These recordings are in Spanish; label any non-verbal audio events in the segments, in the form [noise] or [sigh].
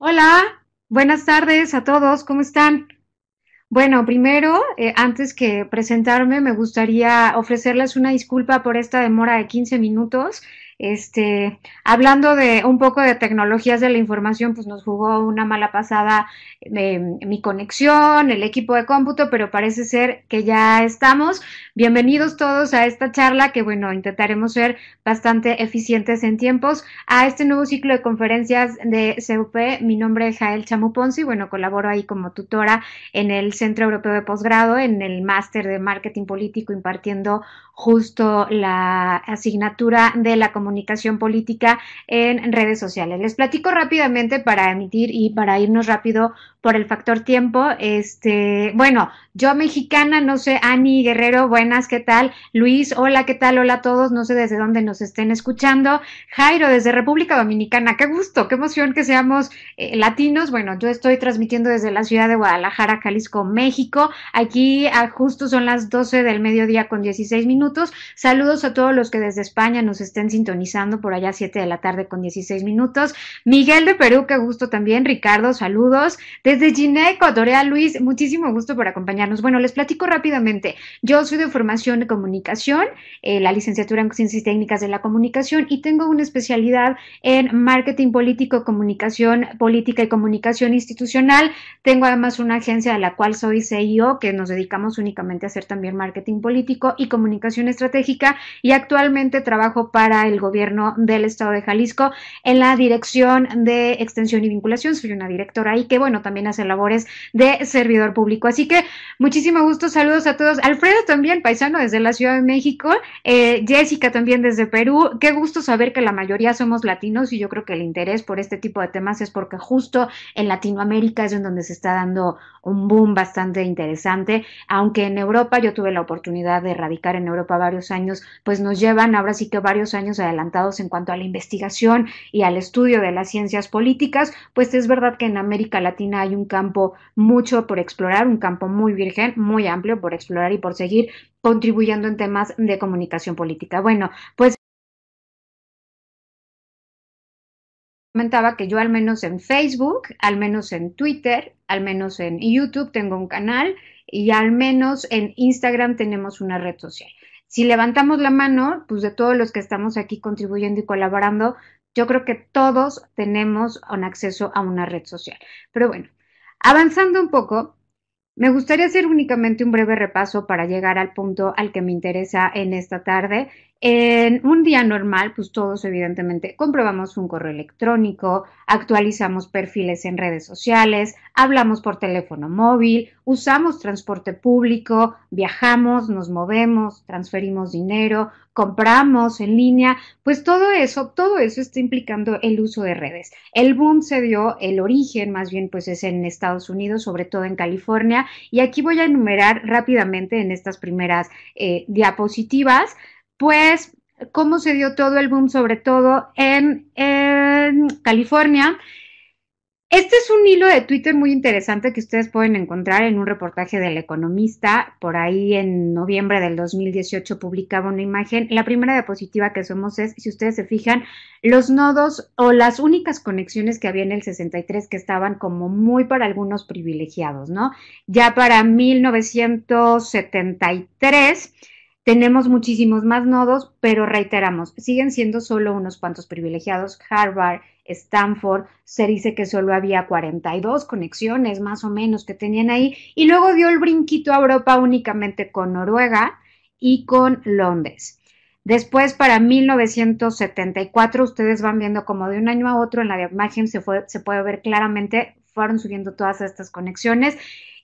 Hola, buenas tardes a todos, ¿cómo están? Bueno, primero, eh, antes que presentarme, me gustaría ofrecerles una disculpa por esta demora de 15 minutos. Este, hablando de un poco de tecnologías de la información, pues nos jugó una mala pasada em, mi conexión, el equipo de cómputo, pero parece ser que ya estamos. Bienvenidos todos a esta charla que, bueno, intentaremos ser bastante eficientes en tiempos a este nuevo ciclo de conferencias de CUP. Mi nombre es Jael Chamuponzi, bueno, colaboro ahí como tutora en el Centro Europeo de Posgrado, en el Máster de Marketing Político, impartiendo justo la asignatura de la comunicación política en redes sociales. Les platico rápidamente para emitir y para irnos rápido por el factor tiempo. Este, bueno, yo mexicana, no sé, Ani Guerrero, buenas, ¿qué tal? Luis, hola, ¿qué tal? Hola a todos, no sé desde dónde nos estén escuchando. Jairo, desde República Dominicana, qué gusto, qué emoción que seamos eh, latinos. Bueno, yo estoy transmitiendo desde la ciudad de Guadalajara, Jalisco, México. Aquí ah, justo son las 12 del mediodía con 16 minutos. Saludos a todos los que desde España nos estén sintonizando por allá 7 de la tarde con 16 minutos. Miguel de Perú, qué gusto también. Ricardo, saludos. Desde Gineco, Ecuatorial, Luis, muchísimo gusto por acompañarnos. Bueno, les platico rápidamente. Yo soy de formación de comunicación, eh, la licenciatura en Ciencias Técnicas de la Comunicación y tengo una especialidad en marketing político, comunicación política y comunicación institucional. Tengo además una agencia de la cual soy CEO, que nos dedicamos únicamente a hacer también marketing político y comunicación estratégica y actualmente trabajo para el gobierno del estado de Jalisco en la dirección de extensión y vinculación. Soy una directora y que, bueno, también también labores de servidor público. Así que muchísimo gusto, saludos a todos. Alfredo también, paisano desde la Ciudad de México, eh, Jessica también desde Perú. Qué gusto saber que la mayoría somos latinos y yo creo que el interés por este tipo de temas es porque justo en Latinoamérica es en donde se está dando un boom bastante interesante, aunque en Europa yo tuve la oportunidad de radicar en Europa varios años, pues nos llevan ahora sí que varios años adelantados en cuanto a la investigación y al estudio de las ciencias políticas, pues es verdad que en América Latina hay hay un campo mucho por explorar, un campo muy virgen, muy amplio por explorar y por seguir contribuyendo en temas de comunicación política. Bueno, pues comentaba que yo al menos en Facebook, al menos en Twitter, al menos en YouTube tengo un canal y al menos en Instagram tenemos una red social. Si levantamos la mano, pues de todos los que estamos aquí contribuyendo y colaborando, yo creo que todos tenemos un acceso a una red social. Pero bueno, Avanzando un poco, me gustaría hacer únicamente un breve repaso para llegar al punto al que me interesa en esta tarde en un día normal, pues todos evidentemente comprobamos un correo electrónico, actualizamos perfiles en redes sociales, hablamos por teléfono móvil, usamos transporte público, viajamos, nos movemos, transferimos dinero, compramos en línea, pues todo eso, todo eso está implicando el uso de redes. El boom se dio, el origen más bien pues es en Estados Unidos, sobre todo en California, y aquí voy a enumerar rápidamente en estas primeras eh, diapositivas pues cómo se dio todo el boom, sobre todo en, California. Este es un hilo de Twitter muy interesante que ustedes pueden encontrar en un reportaje del Economista. Por ahí en noviembre del 2018 publicaba una imagen. La primera diapositiva que somos es, si ustedes se fijan, los nodos o las únicas conexiones que había en el 63 que estaban como muy para algunos privilegiados, ¿no? Ya para 1973 tenemos muchísimos más nodos, pero reiteramos, siguen siendo solo unos cuantos privilegiados. Harvard, Stanford, se dice que solo había 42 conexiones más o menos que tenían ahí, y luego dio el brinquito a Europa únicamente con Noruega y con Londres. Después, para 1974, ustedes van viendo como de un año a otro en la imagen se, se puede ver claramente, fueron subiendo todas estas conexiones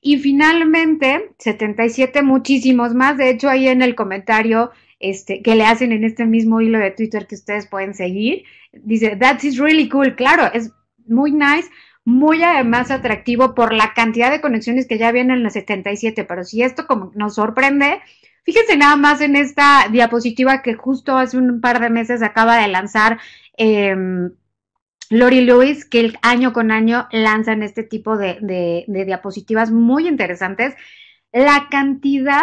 y finalmente, 77 muchísimos más. De hecho, ahí en el comentario este, que le hacen en este mismo hilo de Twitter que ustedes pueden seguir, dice, that is really cool. Claro, es muy nice, muy además atractivo por la cantidad de conexiones que ya vienen en los 77. Pero si esto como nos sorprende, fíjense nada más en esta diapositiva que justo hace un par de meses acaba de lanzar. Em, Lori Lewis, que año con año lanzan este tipo de, de, de diapositivas muy interesantes, la cantidad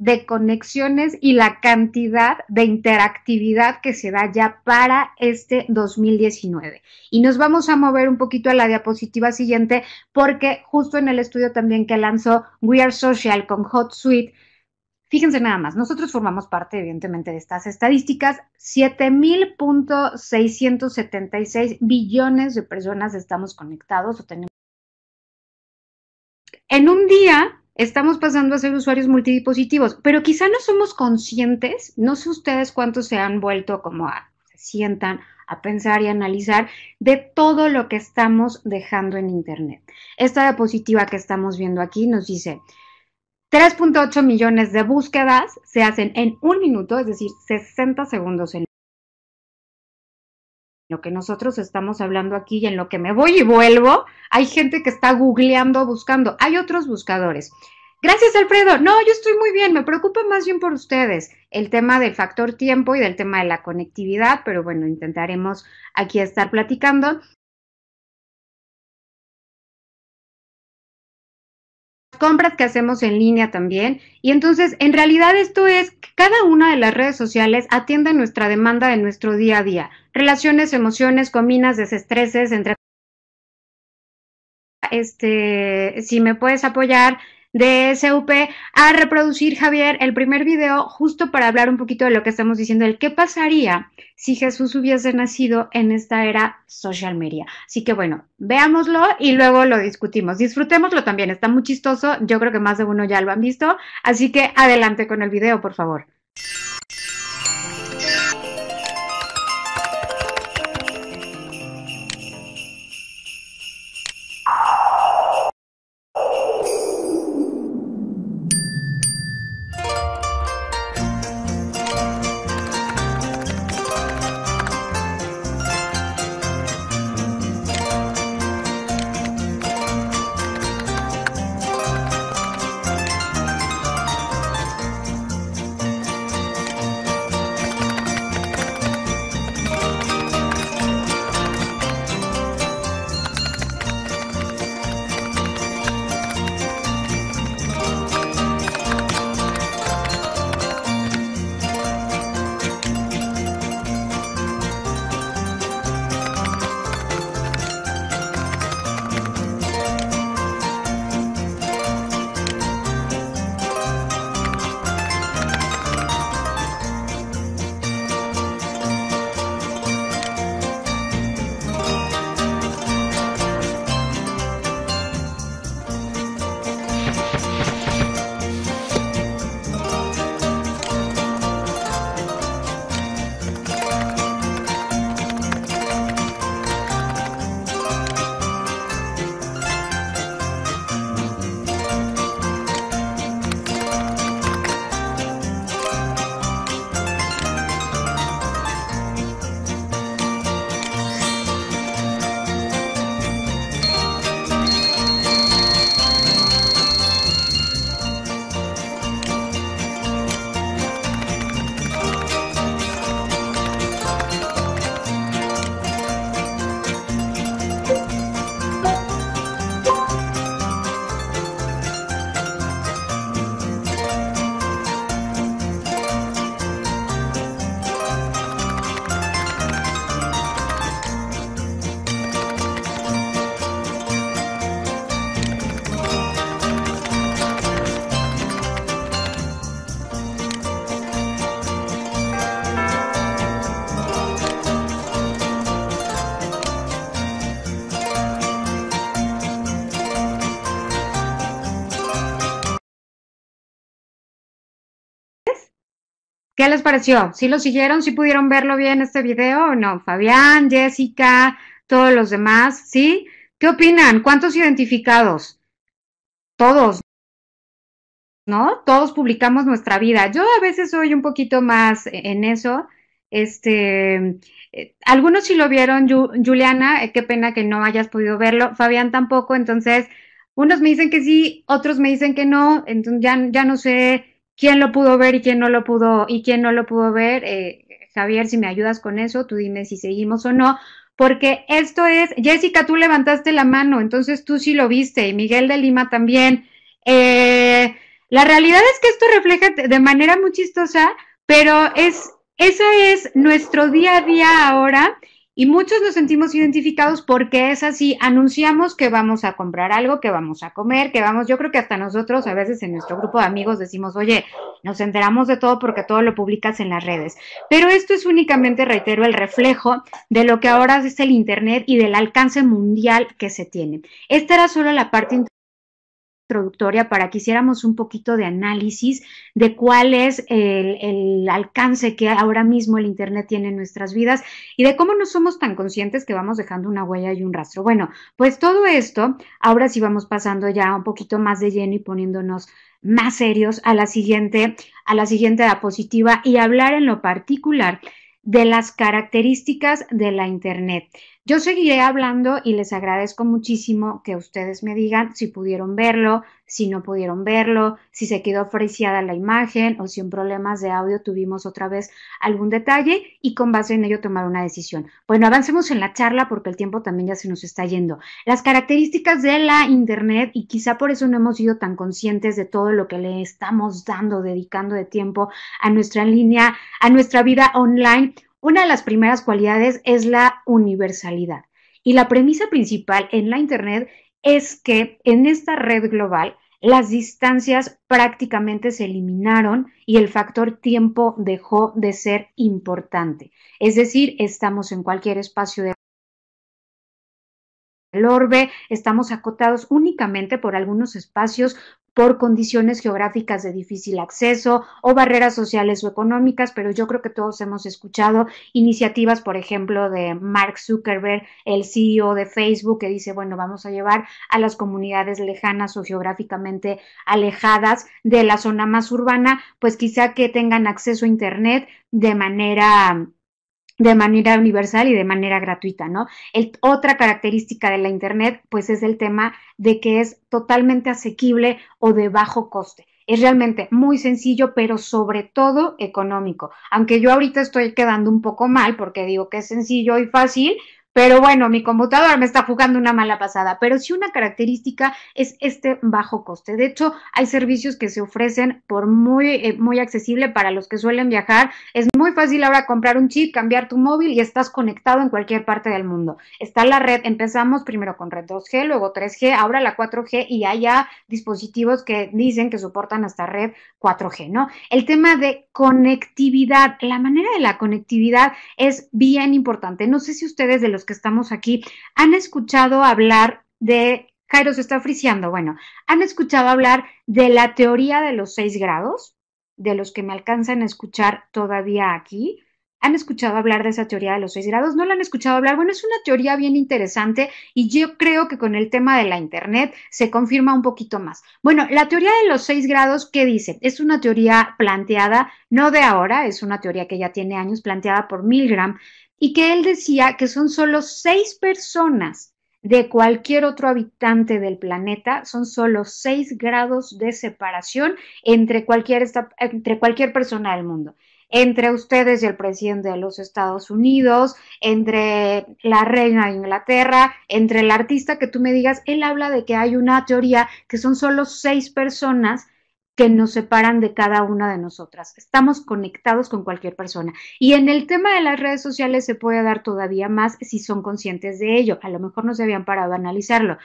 de conexiones y la cantidad de interactividad que se da ya para este 2019. Y nos vamos a mover un poquito a la diapositiva siguiente porque justo en el estudio también que lanzó We Are Social con Hot Suite Fíjense nada más, nosotros formamos parte, evidentemente, de estas estadísticas. 7.676 billones de personas estamos conectados o tenemos. En un día estamos pasando a ser usuarios multidipositivos, pero quizá no somos conscientes, no sé ustedes cuántos se han vuelto como a, se sientan a pensar y analizar de todo lo que estamos dejando en Internet. Esta diapositiva que estamos viendo aquí nos dice, 3.8 millones de búsquedas se hacen en un minuto, es decir, 60 segundos en lo que nosotros estamos hablando aquí y en lo que me voy y vuelvo, hay gente que está googleando, buscando, hay otros buscadores. Gracias, Alfredo. No, yo estoy muy bien, me preocupa más bien por ustedes el tema del factor tiempo y del tema de la conectividad, pero bueno, intentaremos aquí estar platicando. compras que hacemos en línea también. Y entonces, en realidad esto es cada una de las redes sociales atiende nuestra demanda de nuestro día a día. Relaciones, emociones, combinas desestreses, entre... Este, si me puedes apoyar, de SUP a reproducir, Javier, el primer video justo para hablar un poquito de lo que estamos diciendo, el qué pasaría si Jesús hubiese nacido en esta era social media. Así que bueno, veámoslo y luego lo discutimos. Disfrutémoslo también, está muy chistoso, yo creo que más de uno ya lo han visto, así que adelante con el video, por favor. pareció? ¿Sí lo siguieron? ¿Sí pudieron verlo bien este video o no? Fabián, Jessica, todos los demás, ¿sí? ¿Qué opinan? ¿Cuántos identificados? Todos, ¿no? Todos publicamos nuestra vida. Yo a veces soy un poquito más e-, en eso. Este, eh, algunos sí lo vieron, Juliana, eh, qué pena que no hayas podido verlo, Fabián tampoco, entonces, unos me dicen que sí, otros me dicen que no, entonces ya, ya no sé quién lo pudo ver y quién no lo pudo, y quién no lo pudo ver. Eh, Javier, si me ayudas con eso, tú dime si seguimos o no, porque esto es, Jessica, tú levantaste la mano, entonces tú sí lo viste, y Miguel de Lima también. Eh, la realidad es que esto refleja de manera muy chistosa, pero es, esa es nuestro día a día ahora y muchos nos sentimos identificados porque es así, anunciamos que vamos a comprar algo, que vamos a comer, que vamos, yo creo que hasta nosotros a veces en nuestro grupo de amigos decimos, oye, nos enteramos de todo porque todo lo publicas en las redes. Pero esto es únicamente, reitero, el reflejo de lo que ahora es el Internet y del alcance mundial que se tiene. Esta era solo la parte introductoria para que hiciéramos un poquito de análisis de cuál es el, alcance que ahora mismo el Internet tiene en nuestras vidas y de cómo no somos tan conscientes que vamos dejando una huella y un rastro. Bueno, pues todo esto, ahora sí vamos pasando ya un poquito más de lleno y poniéndonos más serios a la siguiente, a la siguiente diapositiva y hablar en lo particular de las características de la Internet. Yo seguiré hablando y les agradezco muchísimo que ustedes me digan si pudieron verlo, si no pudieron verlo, si se quedó ofrecida la imagen o si en problemas de audio tuvimos otra vez algún detalle y con base en ello tomar una decisión. Bueno, avancemos en la charla porque el tiempo también ya se nos está yendo. Las características de la Internet y quizá por eso no hemos sido tan conscientes de todo lo que le estamos dando, dedicando de tiempo a nuestra línea, a nuestra vida online una de las primeras cualidades es la universalidad. Y la premisa principal en la Internet es que en esta red global las distancias prácticamente se eliminaron y el factor tiempo dejó de ser importante. Es decir, estamos en cualquier espacio de orbe, estamos acotados únicamente por algunos espacios por condiciones geográficas de difícil acceso o barreras sociales o económicas, pero yo creo que todos hemos escuchado iniciativas, por ejemplo, de Mark Zuckerberg, el CEO de Facebook, que dice, bueno, vamos a llevar a las comunidades lejanas o geográficamente alejadas de la zona más urbana, pues quizá que tengan acceso a Internet de manera de manera universal y de manera gratuita, ¿no? otra característica de la Internet, pues es el tema de que es totalmente asequible o de bajo coste. Es realmente muy sencillo, pero sobre todo económico. Aunque yo ahorita estoy quedando un poco mal porque digo que es sencillo y fácil, pero bueno, mi computadora me está jugando una mala pasada. Pero sí una característica es este bajo coste. De hecho, hay servicios que se ofrecen por muy, eh, muy accesible para los que suelen viajar. Es muy fácil ahora comprar un chip, cambiar tu móvil y estás conectado en cualquier parte del mundo. Está la red, empezamos primero con red 2G, luego 3G, ahora la 4G y hay ya dispositivos que dicen que soportan hasta red 4G, ¿no? El tema de conectividad, la manera de la conectividad es bien importante. No sé si ustedes de los que estamos aquí, han escuchado hablar de, Jairo se está friseando. bueno, han escuchado hablar de la teoría de los seis grados, de los que me alcanzan a escuchar todavía aquí. ¿Han escuchado hablar de esa teoría de los seis grados? ¿No la han escuchado hablar? Bueno, es una teoría bien interesante y yo creo que con el tema de la Internet se confirma un poquito más. Bueno, la teoría de los seis grados, ¿qué dice? Es una teoría planteada, no de ahora, es una teoría que ya tiene años, planteada por Milgram, y que él decía que son solo seis personas de cualquier otro habitante del planeta, son solo seis grados de separación entre cualquier, entre cualquier persona del mundo entre ustedes y el presidente de los Estados Unidos, entre la reina de Inglaterra, entre el artista que tú me digas, él habla de que hay una teoría que son solo seis personas que nos separan de cada una de nosotras. Estamos conectados con cualquier persona. Y en el tema de las redes sociales se puede dar todavía más si son conscientes de ello. A lo mejor no se habían parado a analizarlo.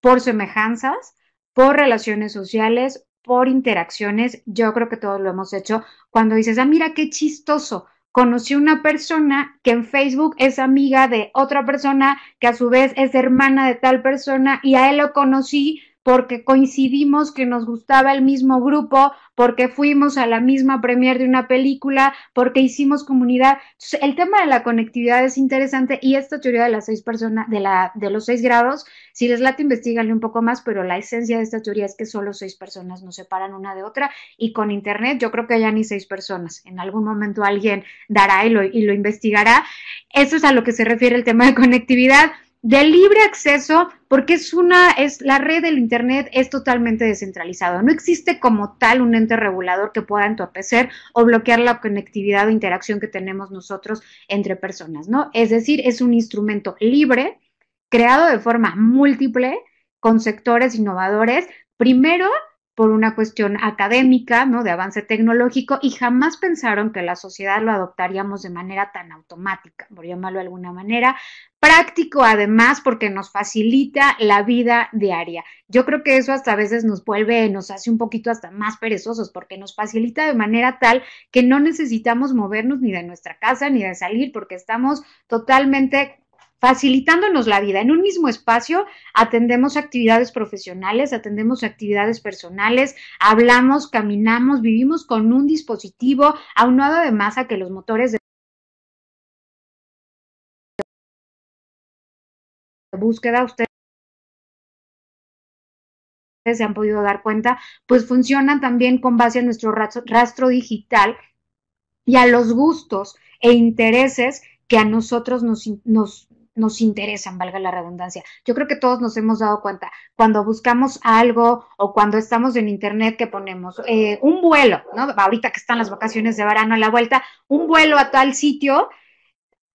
Por semejanzas, por relaciones sociales, por interacciones, yo creo que todos lo hemos hecho. Cuando dices, ah, mira qué chistoso, conocí una persona que en Facebook es amiga de otra persona que a su vez es hermana de tal persona y a él lo conocí porque coincidimos que nos gustaba el mismo grupo, porque fuimos a la misma premier de una película, porque hicimos comunidad. el tema de la conectividad es interesante y esta teoría de las seis personas, de, la, de los seis grados, si les late, investiganle un poco más, pero la esencia de esta teoría es que solo seis personas nos separan una de otra y con Internet yo creo que ya ni seis personas. En algún momento alguien dará y lo investigará. Eso es a lo que se refiere el tema de conectividad de libre acceso, porque es una, es la red del Internet es totalmente descentralizado. No existe como tal un ente regulador que pueda entorpecer o bloquear la conectividad o interacción que tenemos nosotros entre personas, ¿no? Es decir, es un instrumento libre, creado de forma múltiple, con sectores innovadores, primero por una cuestión académica, ¿no? De avance tecnológico y jamás pensaron que la sociedad lo adoptaríamos de manera tan automática, por llamarlo de alguna manera, práctico además porque nos facilita la vida diaria. Yo creo que eso hasta a veces nos vuelve, nos hace un poquito hasta más perezosos porque nos facilita de manera tal que no necesitamos movernos ni de nuestra casa ni de salir porque estamos totalmente facilitándonos la vida. En un mismo espacio atendemos actividades profesionales, atendemos actividades personales, hablamos, caminamos, vivimos con un dispositivo aunado además a que los motores de búsqueda ustedes se han podido dar cuenta, pues funcionan también con base a nuestro rastro digital y a los gustos e intereses que a nosotros nos, nos, nos interesan, valga la redundancia. Yo creo que todos nos hemos dado cuenta cuando buscamos algo o cuando estamos en internet que ponemos eh, un vuelo, ¿no? Ahorita que están las vacaciones de verano a la vuelta, un vuelo a tal sitio.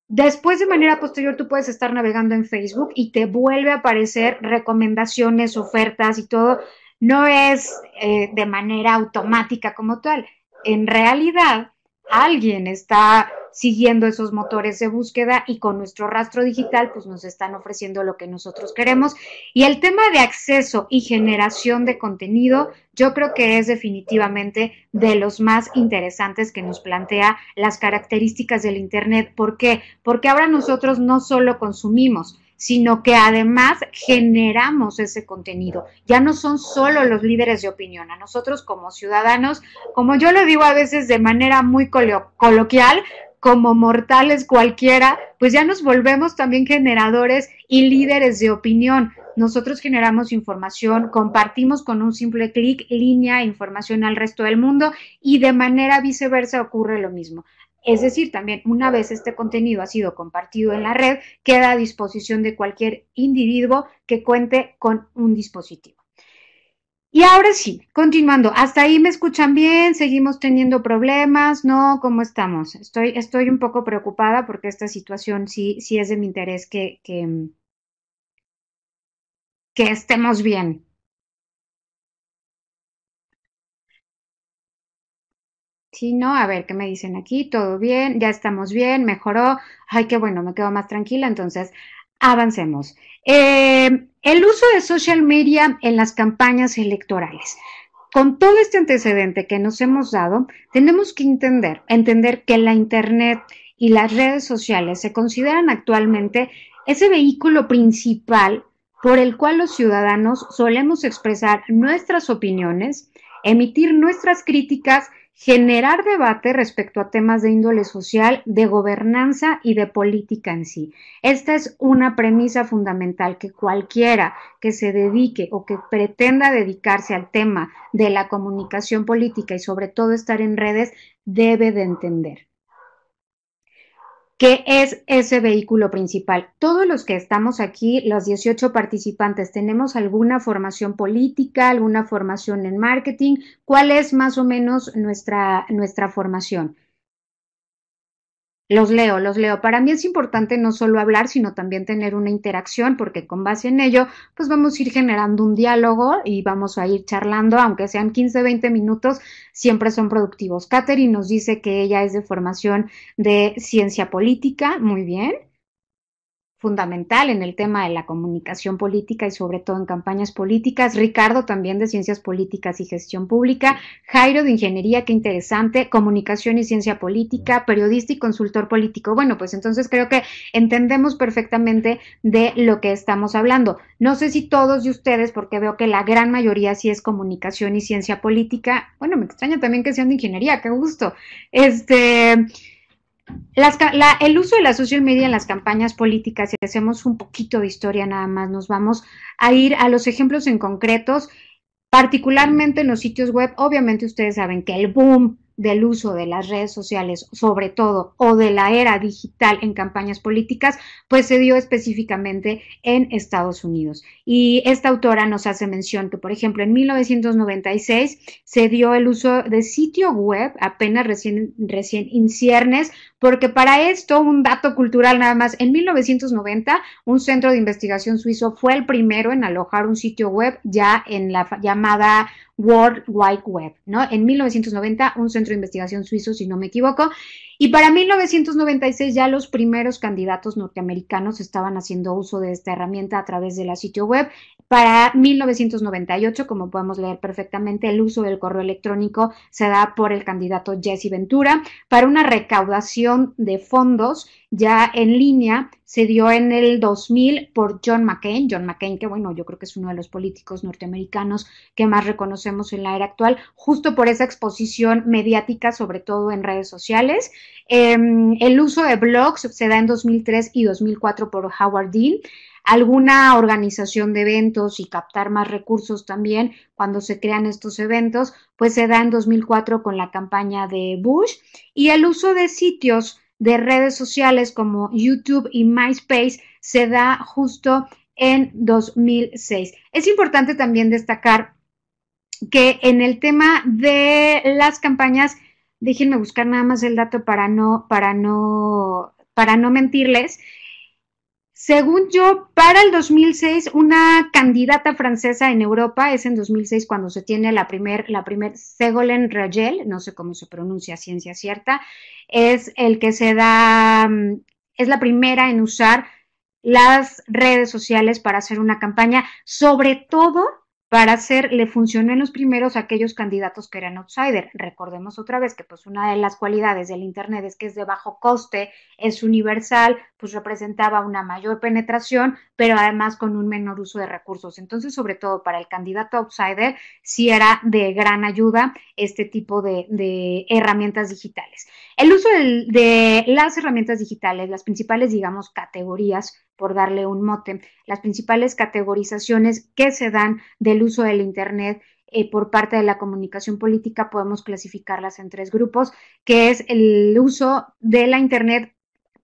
Después, de manera posterior, tú puedes estar navegando en Facebook y te vuelve a aparecer recomendaciones, ofertas y todo. No es eh, de manera automática como tal. En realidad, alguien está siguiendo esos motores de búsqueda y con nuestro rastro digital pues nos están ofreciendo lo que nosotros queremos. Y el tema de acceso y generación de contenido yo creo que es definitivamente de los más interesantes que nos plantea las características del Internet. ¿Por qué? Porque ahora nosotros no solo consumimos, sino que además generamos ese contenido. Ya no son solo los líderes de opinión, a nosotros como ciudadanos, como yo lo digo a veces de manera muy coloquial, como mortales cualquiera, pues ya nos volvemos también generadores y líderes de opinión. Nosotros generamos información, compartimos con un simple clic línea información al resto del mundo y de manera viceversa ocurre lo mismo. Es decir, también una vez este contenido ha sido compartido en la red, queda a disposición de cualquier individuo que cuente con un dispositivo. Y ahora sí, continuando, hasta ahí me escuchan bien, seguimos teniendo problemas, ¿no? ¿Cómo estamos? Estoy, estoy un poco preocupada porque esta situación sí, sí es de mi interés que, que, que estemos bien, Si no, a ver qué me dicen aquí, todo bien, ya estamos bien, mejoró, ay, qué bueno, me quedo más tranquila, entonces avancemos. Eh, el uso de social media en las campañas electorales. Con todo este antecedente que nos hemos dado, tenemos que entender, entender que la Internet y las redes sociales se consideran actualmente ese vehículo principal por el cual los ciudadanos solemos expresar nuestras opiniones, emitir nuestras críticas generar debate respecto a temas de índole social, de gobernanza y de política en sí. Esta es una premisa fundamental que cualquiera que se dedique o que pretenda dedicarse al tema de la comunicación política y sobre todo estar en redes debe de entender. ¿Qué es ese vehículo principal. Todos los que estamos aquí, los 18 participantes, tenemos alguna formación política, alguna formación en marketing. ¿Cuál es más o menos nuestra, nuestra formación? Los leo, los leo. Para mí es importante no solo hablar, sino también tener una interacción, porque con base en ello, pues vamos a ir generando un diálogo y vamos a ir charlando, aunque sean 15, 20 minutos, siempre son productivos. Katherine nos dice que ella es de formación de ciencia política, muy bien fundamental en el tema de la comunicación política y sobre todo en campañas políticas. Ricardo también de Ciencias Políticas y Gestión Pública. Jairo de Ingeniería, qué interesante. Comunicación y Ciencia Política, periodista y consultor político. Bueno, pues entonces creo que entendemos perfectamente de lo que estamos hablando. No sé si todos de ustedes, porque veo que la gran mayoría sí es comunicación y ciencia política. Bueno, me extraña también que sean de ingeniería, qué gusto. Este el uso de la social media en las campañas políticas, si hacemos un poquito de historia nada más, nos vamos a ir a los ejemplos en concretos, particularmente en los sitios web. Obviamente ustedes saben que el boom del uso de las redes sociales, sobre todo, o de la era digital en campañas políticas, pues se dio específicamente en Estados Unidos. Y esta autora nos hace mención que, por ejemplo, en 1996 se dio el uso de sitio web apenas recién, recién inciernes porque para esto, un dato cultural nada más, en 1990 un centro de investigación suizo fue el primero en alojar un sitio web ya en la llamada World Wide Web, ¿no? En 1990 un centro de investigación suizo, si no me equivoco, y para 1996 ya los primeros candidatos norteamericanos estaban haciendo uso de esta herramienta a través de la sitio web. Para 1998, como podemos leer perfectamente, el uso del correo electrónico se da por el candidato Jesse Ventura para una recaudación de fondos ya en línea se dio en el 2000 por John McCain. John McCain, que bueno, yo creo que es uno de los políticos norteamericanos que más reconocemos en la era actual, justo por esa exposición mediática, sobre todo en redes sociales. Em, el uso de blogs se da en 2003 y 2004 por Howard Dean alguna organización de eventos y captar más recursos también cuando se crean estos eventos, pues se da en 2004 con la campaña de Bush y el uso de sitios de redes sociales como YouTube y MySpace se da justo en 2006. Es importante también destacar que en el tema de las campañas, déjenme buscar nada más el dato para no, para no, para no mentirles, según yo, para el 2006, una candidata francesa en Europa, es en 2006 cuando se tiene la primer, la primera, Ségolène Royal, no sé cómo se pronuncia ciencia cierta, es el que se da, es la primera en usar las redes sociales para hacer una campaña, sobre todo para hacer, le funcionó en los primeros aquellos candidatos que eran outsider. Recordemos otra vez que pues una de las cualidades del Internet es que es de bajo coste, es universal, pues representaba una mayor penetración, pero además con un menor uso de recursos. Entonces, sobre todo para el candidato outsider, sí era de gran ayuda este tipo de herramientas digitales. El uso de, las herramientas digitales, las principales, digamos, categorías, por darle un mote, las principales categorizaciones que se dan del uso del Internet eh, por parte de la comunicación política, podemos clasificarlas en tres grupos, que es el uso de la Internet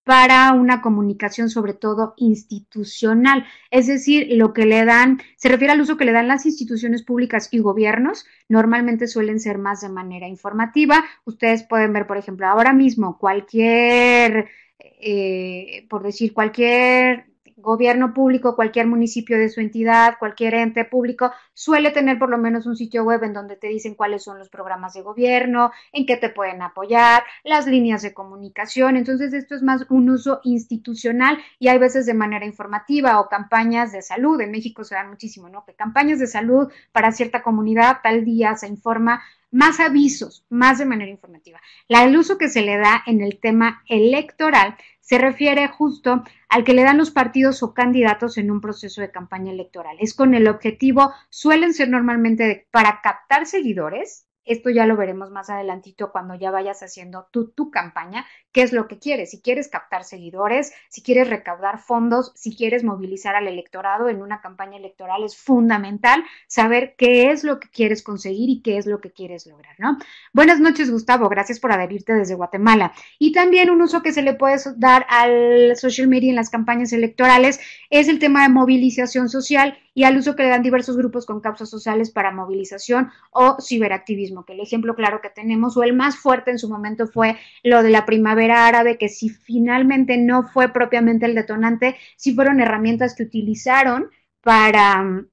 para una comunicación sobre todo institucional, es decir, lo que le dan, se refiere al uso que le dan las instituciones públicas y gobiernos, normalmente suelen ser más de manera informativa. Ustedes pueden ver, por ejemplo, ahora mismo cualquier, eh, por decir, cualquier gobierno público, cualquier municipio de su entidad, cualquier ente público, suele tener por lo menos un sitio web en donde te dicen cuáles son los programas de gobierno, en qué te pueden apoyar, las líneas de comunicación. Entonces, esto es más un uso institucional y hay veces de manera informativa o campañas de salud. En México se dan muchísimo, ¿no? Que campañas de salud para cierta comunidad, tal día se informa más avisos, más de manera informativa. La, el uso que se le da en el tema electoral se refiere justo al que le dan los partidos o candidatos en un proceso de campaña electoral. Es con el objetivo, suelen ser normalmente para captar seguidores, esto ya lo veremos más adelantito cuando ya vayas haciendo tu, tu campaña, qué es lo que quieres, si quieres captar seguidores, si quieres recaudar fondos, si quieres movilizar al electorado en una campaña electoral, es fundamental saber qué es lo que quieres conseguir y qué es lo que quieres lograr, ¿no? Buenas noches, Gustavo, gracias por adherirte desde Guatemala. Y también un uso que se le puede dar al social media en las campañas electorales es el tema de movilización social y al uso que le dan diversos grupos con causas sociales para movilización o ciberactivismo, que el ejemplo claro que tenemos o el más fuerte en su momento fue lo de la primavera árabe, que si finalmente no fue propiamente el detonante, si fueron herramientas que utilizaron para,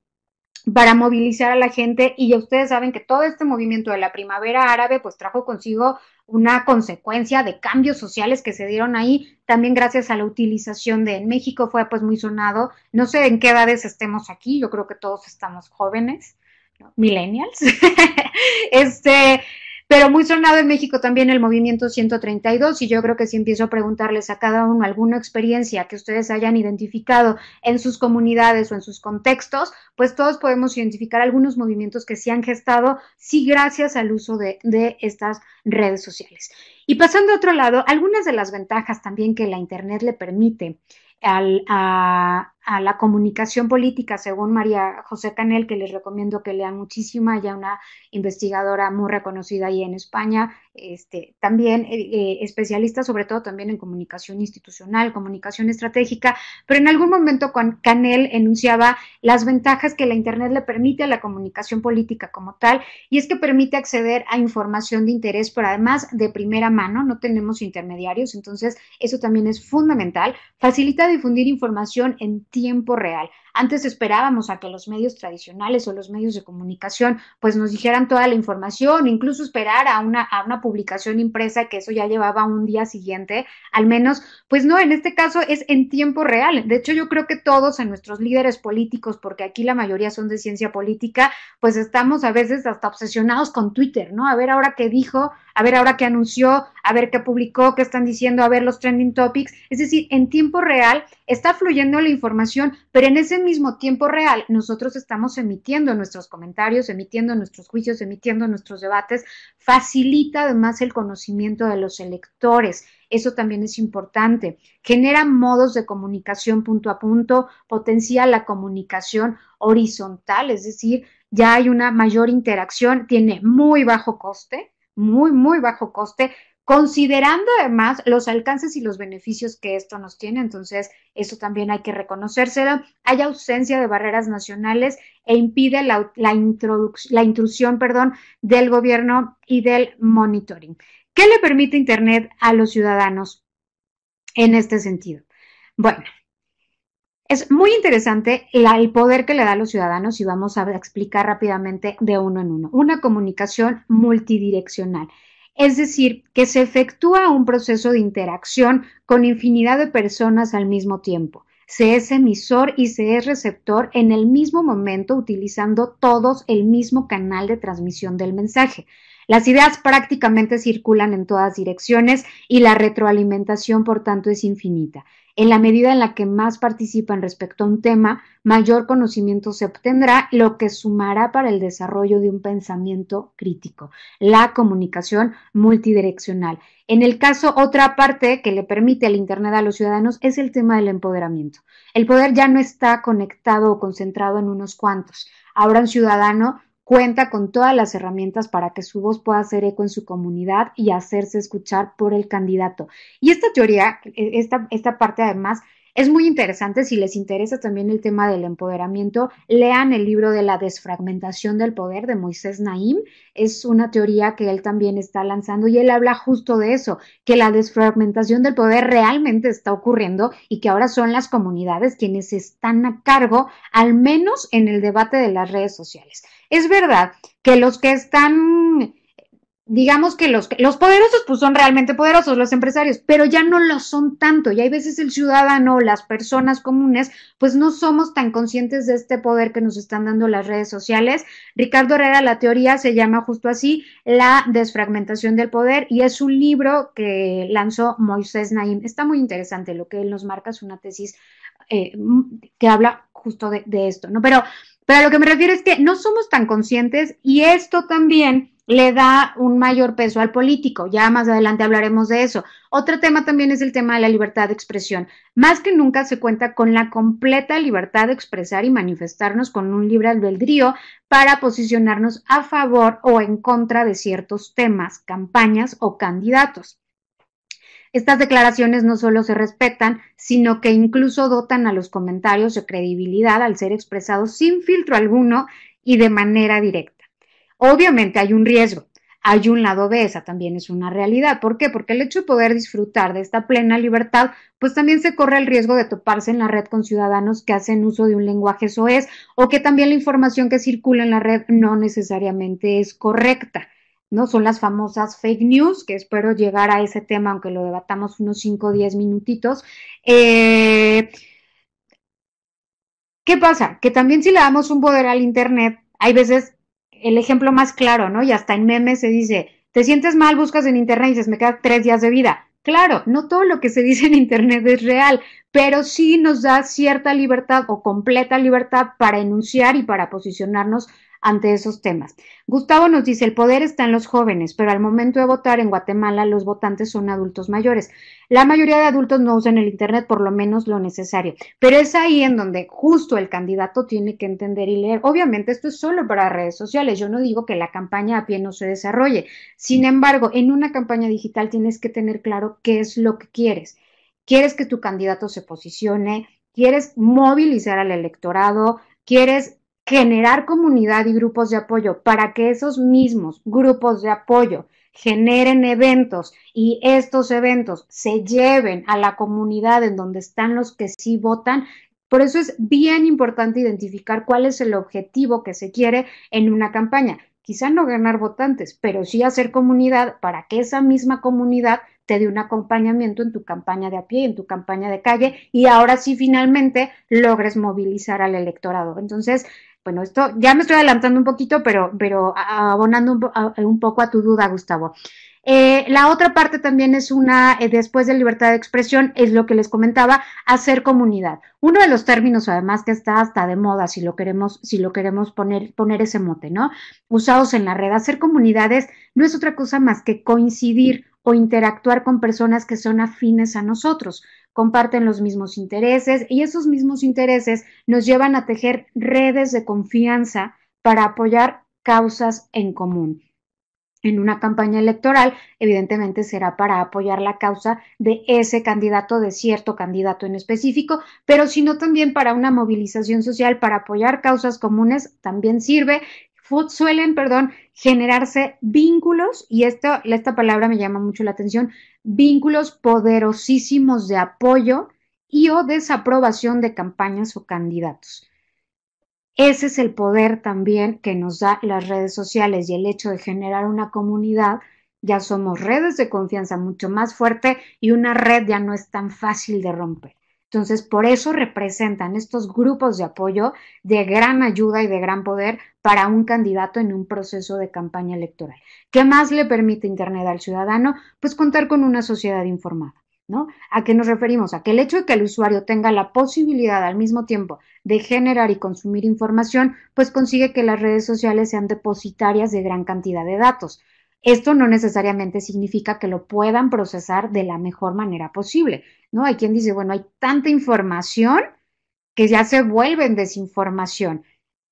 para movilizar a la gente y ya ustedes saben que todo este movimiento de la primavera árabe pues trajo consigo una consecuencia de cambios sociales que se dieron ahí también gracias a la utilización de en México fue pues muy sonado no sé en qué edades estemos aquí yo creo que todos estamos jóvenes millennials [laughs] este pero muy sonado en México también el movimiento 132 y yo creo que si empiezo a preguntarles a cada uno alguna experiencia que ustedes hayan identificado en sus comunidades o en sus contextos, pues todos podemos identificar algunos movimientos que se han gestado, sí gracias al uso de, estas redes sociales. Y pasando a otro lado, algunas de las ventajas también que la Internet le permite al, a, a la comunicación política, según María José Canel, que les recomiendo que lean muchísima, ya una investigadora muy reconocida ahí en España, este, también eh, eh, especialista sobre todo también en comunicación institucional, comunicación estratégica, pero en algún momento Canel enunciaba las ventajas que la Internet le permite a la comunicación política como tal, y es que permite acceder a información de interés, pero además de primera mano, no tenemos intermediarios, entonces eso también es fundamental, facilita difundir información en tiempo real. Antes esperábamos a que los medios tradicionales o los medios de comunicación pues nos dijeran toda la información, incluso esperar a una, una publicación impresa que eso ya llevaba un día siguiente, al menos, pues no, en este caso es en tiempo real. De hecho, yo creo que todos en nuestros líderes políticos, porque aquí la mayoría son de ciencia política, pues estamos a veces hasta obsesionados con Twitter, ¿no? A ver ahora qué dijo, a ver ahora qué anunció, a ver qué publicó, qué están diciendo, a ver los trending topics. Es decir, en tiempo real está fluyendo la información, pero en ese mismo tiempo real nosotros estamos emitiendo nuestros comentarios, emitiendo nuestros juicios, emitiendo nuestros debates, facilita además el conocimiento de los electores. Eso también es importante. Genera modos de comunicación punto a punto, potencia la comunicación horizontal, es decir, ya hay una mayor interacción, tiene muy bajo coste, muy, muy bajo coste, considerando además los alcances y los beneficios que esto nos tiene. Entonces, eso también hay que reconocérselo. Hay ausencia de barreras nacionales e impide la, la intrusión perdón, del gobierno y del monitoring. ¿Qué le permite Internet a los ciudadanos en este sentido? Bueno, es muy interesante el poder que le da a los ciudadanos y vamos a explicar rápidamente de uno en uno. Una comunicación multidireccional es decir, que se efectúa un proceso de interacción con infinidad de personas al mismo tiempo. Se es emisor y se es receptor en el mismo momento utilizando todos el mismo canal de transmisión del mensaje. Las ideas prácticamente circulan en todas direcciones y la retroalimentación, por tanto, es infinita. En la medida en la que más participan respecto a un tema, mayor conocimiento se obtendrá, lo que sumará para el desarrollo de un pensamiento crítico, la comunicación multidireccional. En el caso, otra parte que le permite el Internet a los ciudadanos es el tema del empoderamiento. El poder ya no está conectado o concentrado en unos cuantos. Ahora un ciudadano cuenta con todas las herramientas para que su voz pueda hacer eco en su comunidad y hacerse escuchar por el candidato. Y esta teoría, e, esta, esta parte además, es muy interesante, si les interesa también el tema del empoderamiento, lean el libro de la desfragmentación del poder de Moisés Naim. Es una teoría que él también está lanzando y él habla justo de eso, que la desfragmentación del poder realmente está ocurriendo y que ahora son las comunidades quienes están a cargo, al menos en el debate de las redes sociales. Es verdad que los que están digamos que los, los poderosos pues son realmente poderosos, los empresarios, pero ya no lo son tanto y hay veces el ciudadano, las personas comunes, pues no somos tan conscientes de este poder que nos están dando las redes sociales. Ricardo Herrera, la teoría se llama justo así, La desfragmentación del poder y es un libro que lanzó Moisés Naim. Está muy interesante lo que él nos marca, es una tesis eh, que habla justo de, esto, ¿no? Pero, pero a lo que me refiero es que no somos tan conscientes y esto también le da un mayor peso al político. Ya más adelante hablaremos de eso. Otro tema también es el tema de la libertad de expresión. Más que nunca se cuenta con la completa libertad de expresar y manifestarnos con un libre albedrío para posicionarnos a favor o en contra de ciertos temas, campañas o candidatos. Estas declaraciones no solo se respetan, sino que incluso dotan a los comentarios de credibilidad al ser expresados sin filtro alguno y de manera directa. Obviamente hay un riesgo, hay un lado de esa también es una realidad. ¿Por qué? Porque el hecho de poder disfrutar de esta plena libertad, pues también se corre el riesgo de toparse en la red con ciudadanos que hacen uso de un lenguaje soez o que también la información que circula en la red no necesariamente es correcta. ¿no? Son las famosas fake news, que espero llegar a ese tema, aunque lo debatamos unos 5 o 10 minutitos. Eh, ¿Qué pasa? Que también si le damos un poder al Internet, hay veces el ejemplo más claro, ¿no? Y hasta en memes se dice, te sientes mal, buscas en internet y dices, me quedan tres días de vida. Claro, no todo lo que se dice en internet es real, pero sí nos da cierta libertad o completa libertad para enunciar y para posicionarnos ante esos temas. Gustavo nos dice, el poder está en los jóvenes, pero al momento de votar en Guatemala los votantes son adultos mayores. La mayoría de adultos no usan el Internet, por lo menos lo necesario, pero es ahí en donde justo el candidato tiene que entender y leer. Obviamente esto es solo para redes sociales, yo no digo que la campaña a pie no se desarrolle, sin embargo, en una campaña digital tienes que tener claro qué es lo que quieres. ¿Quieres que tu candidato se posicione? ¿Quieres movilizar al electorado? ¿Quieres generar comunidad y grupos de apoyo para que esos mismos grupos de apoyo generen eventos y estos eventos se lleven a la comunidad en donde están los que sí votan. Por eso es bien importante identificar cuál es el objetivo que se quiere en una campaña. Quizá no ganar votantes, pero sí hacer comunidad para que esa misma comunidad te dé un acompañamiento en tu campaña de a pie, en tu campaña de calle y ahora sí finalmente logres movilizar al electorado. Entonces, bueno, esto ya me estoy adelantando un poquito, pero, pero abonando eh, un, poco a tu duda, Gustavo. Eh, la otra parte también es una, eh, después de libertad de expresión, es lo que les comentaba, hacer comunidad. Uno de los términos, además, que está hasta de moda, si lo queremos, si lo queremos poner, poner ese mote, ¿no? Usados en la red. Hacer comunidades no es otra cosa más que coincidir o interactuar con personas que son afines a nosotros comparten los mismos intereses y esos mismos intereses nos llevan a tejer redes de confianza para apoyar causas en común. En una campaña electoral, evidentemente será para apoyar la causa de ese candidato, de cierto candidato en específico, pero sino también para una movilización social, para apoyar causas comunes, también sirve suelen, perdón, generarse vínculos, y esto, esta palabra me llama mucho la atención, vínculos poderosísimos de apoyo y o desaprobación de campañas o candidatos. Ese es el poder también que nos da las redes sociales y el hecho de generar una comunidad. Ya somos redes de confianza mucho más fuerte y una red ya no es tan fácil de romper. Entonces, por eso representan estos grupos de apoyo de gran ayuda y de gran poder para un candidato en un proceso de campaña electoral. ¿Qué más le permite Internet al ciudadano? Pues contar con una sociedad informada. ¿No? ¿A qué nos referimos? A que el hecho de que el usuario tenga la posibilidad al mismo tiempo de generar y consumir información, pues consigue que las redes sociales sean depositarias de gran cantidad de datos. Esto no necesariamente significa que lo puedan procesar de la mejor manera posible, ¿no? Hay quien dice, bueno, hay tanta información que ya se vuelve desinformación.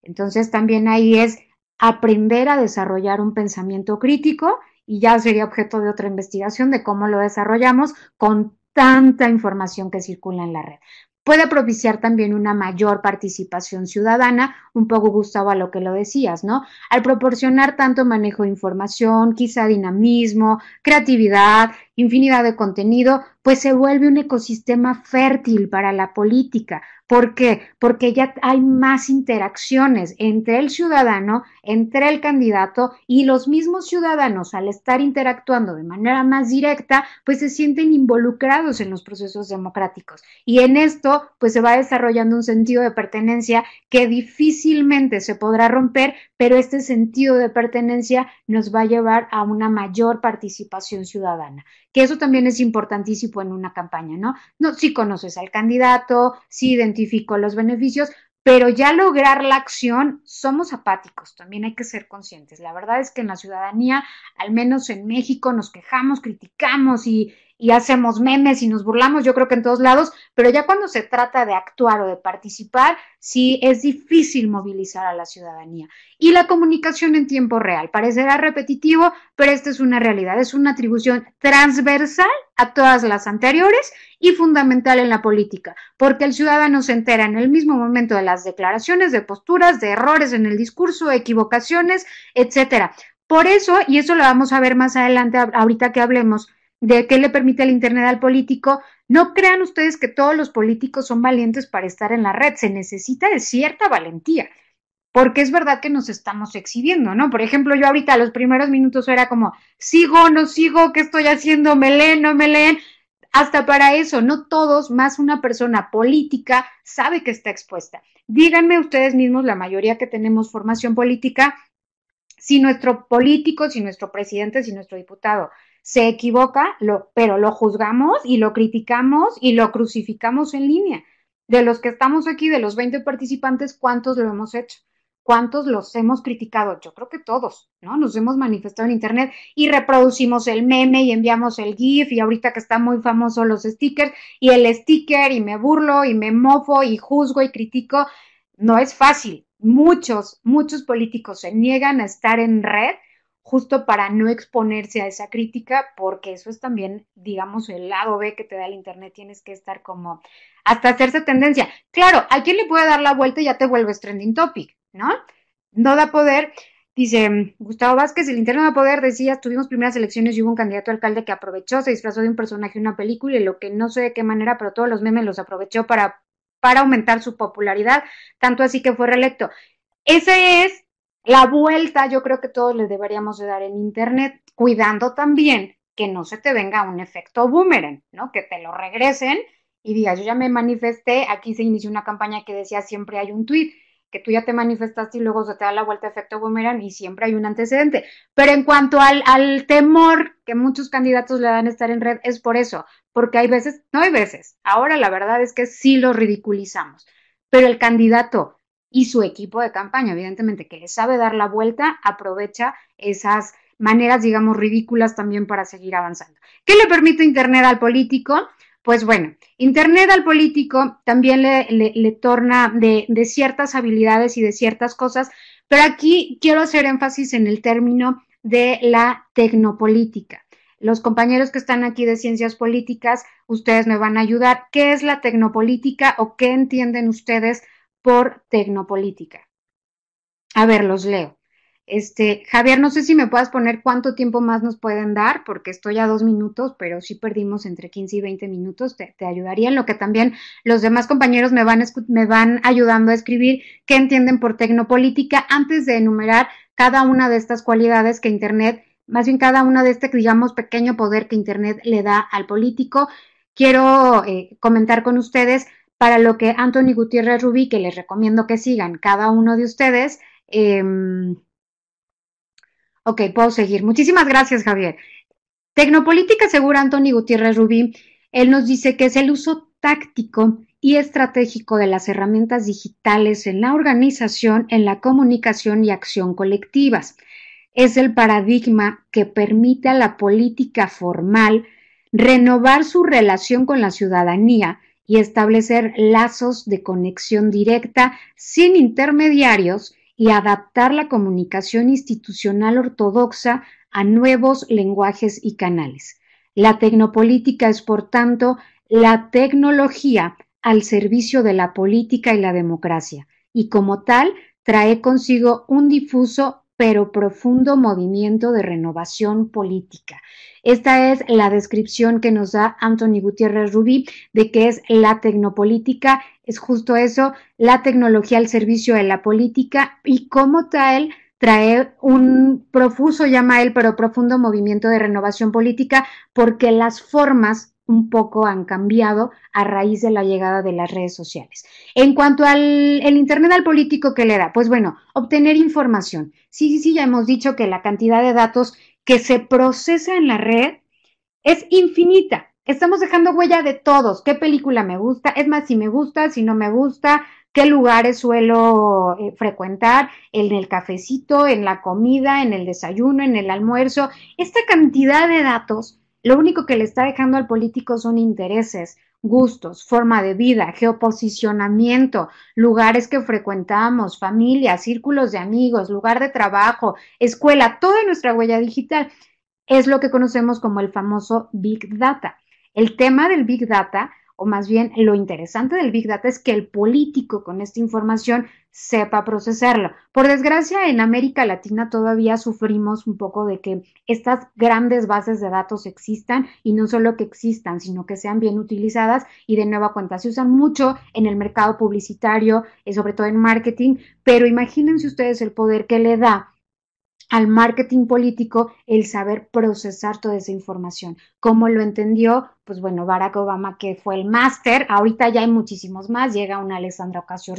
Entonces también ahí es aprender a desarrollar un pensamiento crítico y ya sería objeto de otra investigación de cómo lo desarrollamos con tanta información que circula en la red puede propiciar también una mayor participación ciudadana, un poco Gustavo a lo que lo decías, ¿no? Al proporcionar tanto manejo de información, quizá dinamismo, creatividad infinidad de contenido, pues se vuelve un ecosistema fértil para la política. ¿Por qué? Porque ya hay más interacciones entre el ciudadano, entre el candidato y los mismos ciudadanos al estar interactuando de manera más directa, pues se sienten involucrados en los procesos democráticos. Y en esto, pues se va desarrollando un sentido de pertenencia que difícilmente se podrá romper, pero este sentido de pertenencia nos va a llevar a una mayor participación ciudadana que eso también es importantísimo en una campaña, ¿no? No, sí conoces al candidato, si identifico los beneficios, pero ya lograr la acción, somos apáticos, también hay que ser conscientes. La verdad es que en la ciudadanía, al menos en México, nos quejamos, criticamos y, y hacemos memes y nos burlamos, yo creo que en todos lados, pero ya cuando se trata de actuar o de participar, sí es difícil movilizar a la ciudadanía. Y la comunicación en tiempo real, parecerá repetitivo, pero esta es una realidad, es una atribución transversal a todas las anteriores y fundamental en la política, porque el ciudadano se entera en el mismo momento de las declaraciones, de posturas, de errores en el discurso, equivocaciones, etcétera. Por eso, y eso lo vamos a ver más adelante, ahorita que hablemos de qué le permite el Internet al político. No crean ustedes que todos los políticos son valientes para estar en la red, se necesita de cierta valentía, porque es verdad que nos estamos exhibiendo, ¿no? Por ejemplo, yo ahorita los primeros minutos era como, sigo, no sigo, ¿qué estoy haciendo? ¿Me leen, no me leen? Hasta para eso, no todos, más una persona política, sabe que está expuesta. Díganme ustedes mismos, la mayoría que tenemos formación política, si nuestro político, si nuestro presidente, si nuestro diputado se equivoca, pero lo juzgamos y lo criticamos y lo crucificamos en línea. De los que estamos aquí, de los 20 participantes, ¿cuántos lo hemos hecho? ¿Cuántos los hemos criticado? Yo creo que todos, ¿no? Nos hemos manifestado en Internet y reproducimos el meme y enviamos el GIF y ahorita que está muy famoso los stickers y el sticker y me burlo y me mofo y juzgo y critico. No es fácil. Muchos, muchos políticos se niegan a estar en red justo para no exponerse a esa crítica, porque eso es también, digamos, el lado B que te da el Internet, tienes que estar como hasta hacerse tendencia. Claro, ¿a quién le puede dar la vuelta y ya te vuelves trending topic, ¿no? No da poder. Dice Gustavo Vázquez, el interno da poder decía, tuvimos primeras elecciones y hubo un candidato alcalde que aprovechó, se disfrazó de un personaje en una película y lo que no sé de qué manera, pero todos los memes los aprovechó para, para aumentar su popularidad, tanto así que fue reelecto. Ese es la vuelta yo creo que todos le deberíamos de dar en Internet, cuidando también que no se te venga un efecto boomerang, ¿no? Que te lo regresen y digas, yo ya me manifesté, aquí se inició una campaña que decía siempre hay un tweet, que tú ya te manifestaste y luego se te da la vuelta efecto boomerang y siempre hay un antecedente. Pero en cuanto al, temor que muchos candidatos le dan a estar en red, es por eso, porque hay veces, no hay veces, ahora la verdad es que sí lo ridiculizamos, pero el candidato y su equipo de campaña, evidentemente, que le sabe dar la vuelta, aprovecha esas maneras, digamos, ridículas también para seguir avanzando. ¿Qué le permite Internet al político? Pues bueno, Internet al político también le, torna de, de ciertas habilidades y de ciertas cosas, pero aquí quiero hacer énfasis en el término de la tecnopolítica los compañeros que están aquí de ciencias políticas, ustedes me van a ayudar. ¿Qué es la tecnopolítica o qué entienden ustedes por Tecnopolítica. A ver, los leo. Este, Javier, no sé si me puedas poner cuánto tiempo más nos pueden dar, porque estoy a dos minutos, pero si perdimos entre 15 y 20 minutos, te, ayudaría en lo que también los demás compañeros me van, me van ayudando a escribir qué entienden por tecnopolítica antes de enumerar cada una de estas cualidades que Internet, más bien cada una de este, digamos, pequeño poder que Internet le da al político. Quiero eh, comentar con ustedes para lo que Anthony Gutiérrez Rubí, que les recomiendo que sigan cada uno de ustedes. Em, ok, puedo seguir. Muchísimas gracias, Javier. Tecnopolítica Segura, Anthony Gutiérrez Rubí, él nos dice que es el uso táctico y estratégico de las herramientas digitales en la organización, en la comunicación y acción colectivas. Es el paradigma que permite a la política formal renovar su relación con la ciudadanía y establecer lazos de conexión directa sin intermediarios y adaptar la comunicación institucional ortodoxa a nuevos lenguajes y canales. La tecnopolítica es, por tanto, la tecnología al servicio de la política y la democracia, y como tal trae consigo un difuso pero profundo movimiento de renovación política. Esta es la descripción que nos da Anthony Gutiérrez Rubí de que es la tecnopolítica, es justo eso, la tecnología al servicio de la política y como tal trae un profuso, llama él, pero profundo movimiento de renovación política porque las formas un poco han cambiado a raíz de la llegada de las redes sociales. En cuanto al Internet al político, ¿qué le da? Pues bueno, obtener información. Sí, sí, sí, ya hemos dicho que la cantidad de datos que se procesa en la red es infinita. Estamos dejando huella de todos, qué película me gusta, es más, si me gusta, si no me gusta, qué lugares suelo eh, frecuentar, en el cafecito, en la comida, en el desayuno, en el almuerzo. Esta cantidad de datos lo único que le está dejando al político son intereses, gustos, forma de vida, geoposicionamiento, lugares que frecuentamos, familia, círculos de amigos, lugar de trabajo, escuela, toda nuestra huella digital. Es lo que conocemos como el famoso Big Data. El tema del Big Data o más bien lo interesante del Big Data es que el político con esta información sepa procesarlo. Por desgracia, en América Latina todavía sufrimos un poco de que estas grandes bases de datos existan y no solo que existan, sino que sean bien utilizadas y de nueva cuenta se usan mucho en el mercado publicitario, eh, sobre todo en marketing, pero imagínense ustedes el poder que le da al marketing político el saber procesar toda esa información, cómo lo entendió, pues bueno, Barack Obama, que fue el máster, ahorita ya hay muchísimos más, llega un Alessandra Ocasio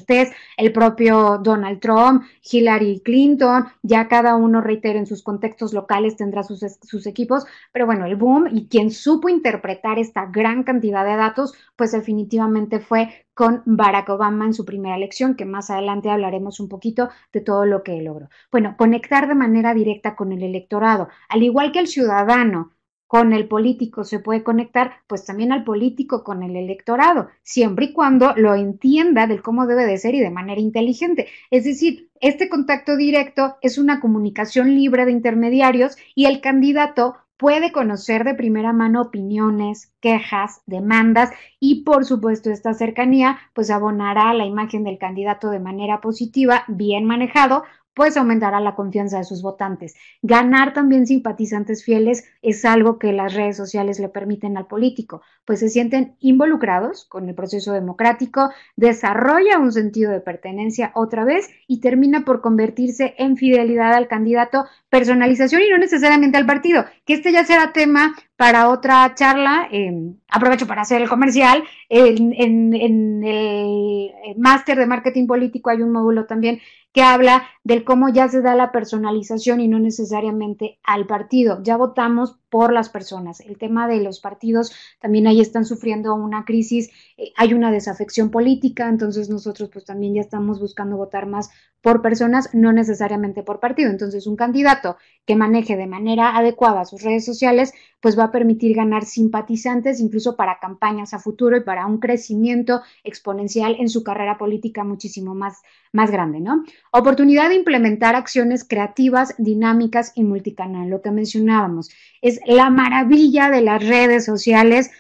el propio Donald Trump, Hillary Clinton, ya cada uno, reitero, en sus contextos locales tendrá sus, sus equipos, pero bueno, el boom y quien supo interpretar esta gran cantidad de datos, pues definitivamente fue con Barack Obama en su primera elección, que más adelante hablaremos un poquito de todo lo que logró. Bueno, conectar de manera directa con el electorado, al igual que el ciudadano con el político se puede conectar, pues también al político con el electorado, siempre y cuando lo entienda del cómo debe de ser y de manera inteligente. Es decir, este contacto directo es una comunicación libre de intermediarios y el candidato puede conocer de primera mano opiniones, quejas, demandas y por supuesto esta cercanía pues abonará a la imagen del candidato de manera positiva, bien manejado, pues aumentará la confianza de sus votantes. Ganar también simpatizantes fieles es algo que las redes sociales le permiten al político, pues se sienten involucrados con el proceso democrático, desarrolla un sentido de pertenencia otra vez y termina por convertirse en fidelidad al candidato, personalización y no necesariamente al partido, que este ya será tema para otra charla. Eh, aprovecho para hacer el comercial. En, el máster de marketing político hay un módulo también que habla del cómo ya se da la personalización y no necesariamente al partido. Ya votamos por las personas. El tema de los partidos también ahí están sufriendo una crisis, eh, hay una desafección política, entonces nosotros pues también ya estamos buscando votar más por personas, no necesariamente por partido. Entonces un candidato que maneje de manera adecuada sus redes sociales pues va a permitir ganar simpatizantes incluso para campañas a futuro y para un crecimiento exponencial en su carrera política muchísimo más más grande, ¿no? Oportunidad de implementar acciones creativas, dinámicas y multicanal, lo que mencionábamos. Es la maravilla de las redes sociales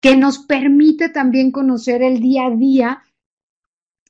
que nos permite también conocer el día a día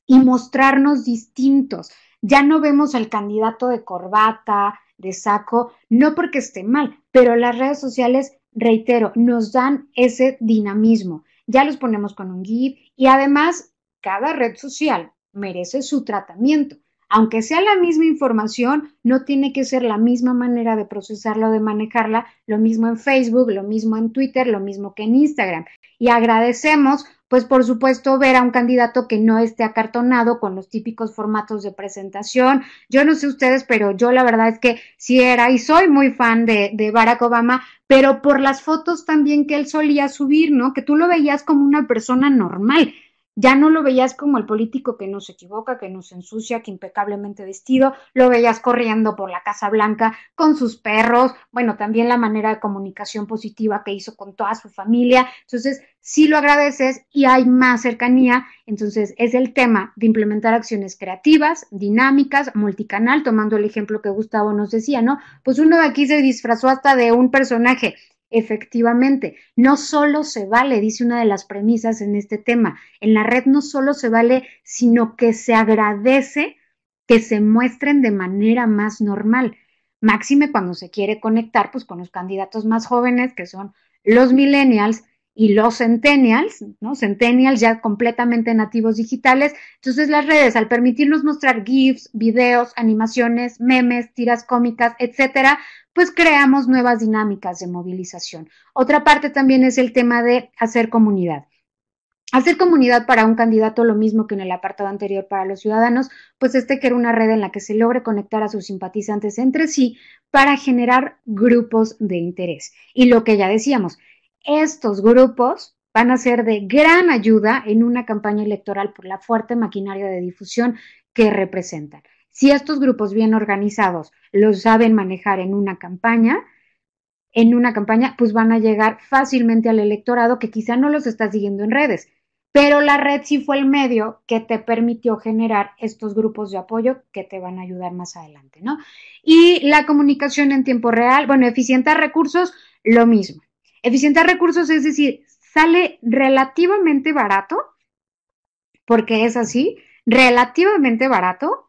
y mostrarnos distintos. Ya no vemos al candidato de corbata, de saco, no porque esté mal, pero las redes sociales, reitero, nos dan ese dinamismo. Ya los ponemos con un GIF y además cada red social merece su tratamiento. Aunque sea la misma información, no tiene que ser la misma manera de procesarla o de manejarla, lo mismo en Facebook, lo mismo en Twitter, lo mismo que en Instagram. Y agradecemos, pues por supuesto, ver a un candidato que no esté acartonado con los típicos formatos de presentación. Yo no sé ustedes, pero yo la verdad es que sí era y soy muy fan de, de Barack Obama, pero por las fotos también que él solía subir, ¿no? Que tú lo veías como una persona normal ya no lo veías como el político que no se equivoca, que no se ensucia, que impecablemente vestido, lo veías corriendo por la Casa Blanca con sus perros, bueno, también la manera de comunicación positiva que hizo con toda su familia. Entonces, si sí lo agradeces y hay más cercanía, entonces es el tema de implementar acciones creativas, dinámicas, multicanal, tomando el ejemplo que Gustavo nos decía, ¿no? Pues uno de aquí se disfrazó hasta de un personaje Efectivamente, no solo se vale, dice una de las premisas en este tema, en la red no solo se vale, sino que se agradece que se muestren de manera más normal. Máxime cuando se quiere conectar pues con los candidatos más jóvenes que son los millennials y los centennials, ¿no? Centennials ya completamente nativos digitales. Entonces las redes al permitirnos mostrar GIFs, videos, animaciones, memes, tiras cómicas, etcétera, pues creamos nuevas dinámicas de movilización. Otra parte también es el tema de hacer comunidad. Hacer comunidad para un candidato, lo mismo que en el apartado anterior para los ciudadanos, pues este que era una red en la que se logre conectar a sus simpatizantes entre sí para generar grupos de interés. Y lo que ya decíamos, estos grupos van a ser de gran ayuda en una campaña electoral por la fuerte maquinaria de difusión que representan. Si estos grupos bien organizados los saben manejar en una campaña, en una campaña, pues van a llegar fácilmente al electorado que quizá no los está siguiendo en redes, pero la red sí fue el medio que te permitió generar estos grupos de apoyo que te van a ayudar más adelante, ¿no? Y la comunicación en tiempo real, bueno, eficientes recursos, lo mismo. a recursos, es decir, sale relativamente barato, porque es así, relativamente barato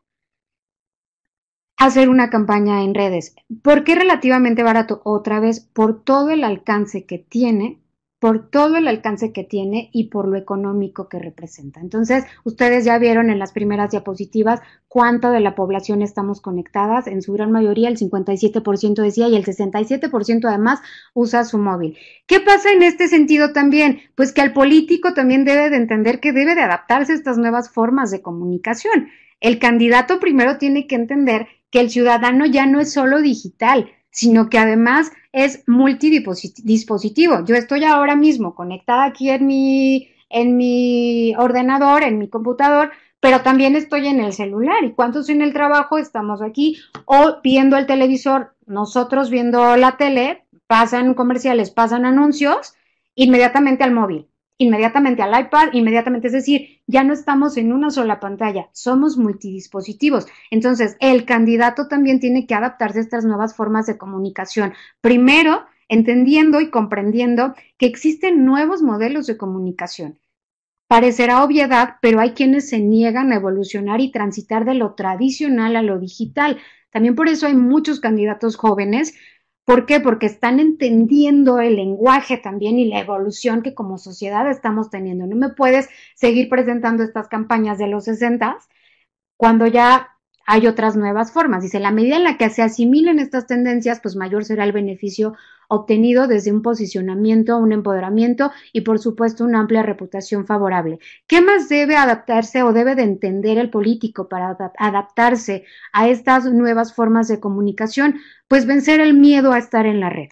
hacer una campaña en redes. ¿Por qué relativamente barato? Otra vez, por todo el alcance que tiene, por todo el alcance que tiene y por lo económico que representa. Entonces, ustedes ya vieron en las primeras diapositivas cuánto de la población estamos conectadas. En su gran mayoría, el 57% decía y el 67% además usa su móvil. ¿Qué pasa en este sentido también? Pues que al político también debe de entender que debe de adaptarse a estas nuevas formas de comunicación. El candidato primero tiene que entender que el ciudadano ya no es solo digital, sino que además es multidispositivo. Yo estoy ahora mismo conectada aquí en mi, en mi ordenador, en mi computador, pero también estoy en el celular. ¿Y cuántos en el trabajo estamos aquí o viendo el televisor? Nosotros viendo la tele, pasan comerciales, pasan anuncios, inmediatamente al móvil inmediatamente al iPad, inmediatamente, es decir, ya no estamos en una sola pantalla, somos multidispositivos. Entonces, el candidato también tiene que adaptarse a estas nuevas formas de comunicación. Primero, entendiendo y comprendiendo que existen nuevos modelos de comunicación. Parecerá obviedad, pero hay quienes se niegan a evolucionar y transitar de lo tradicional a lo digital. También por eso hay muchos candidatos jóvenes ¿Por qué? Porque están entendiendo el lenguaje también y la evolución que como sociedad estamos teniendo. No me puedes seguir presentando estas campañas de los 60 cuando ya hay otras nuevas formas. Dice, la medida en la que se asimilen estas tendencias, pues mayor será el beneficio obtenido desde un posicionamiento, un empoderamiento y por supuesto una amplia reputación favorable. ¿Qué más debe adaptarse o debe de entender el político para adaptarse a estas nuevas formas de comunicación? Pues vencer el miedo a estar en la red.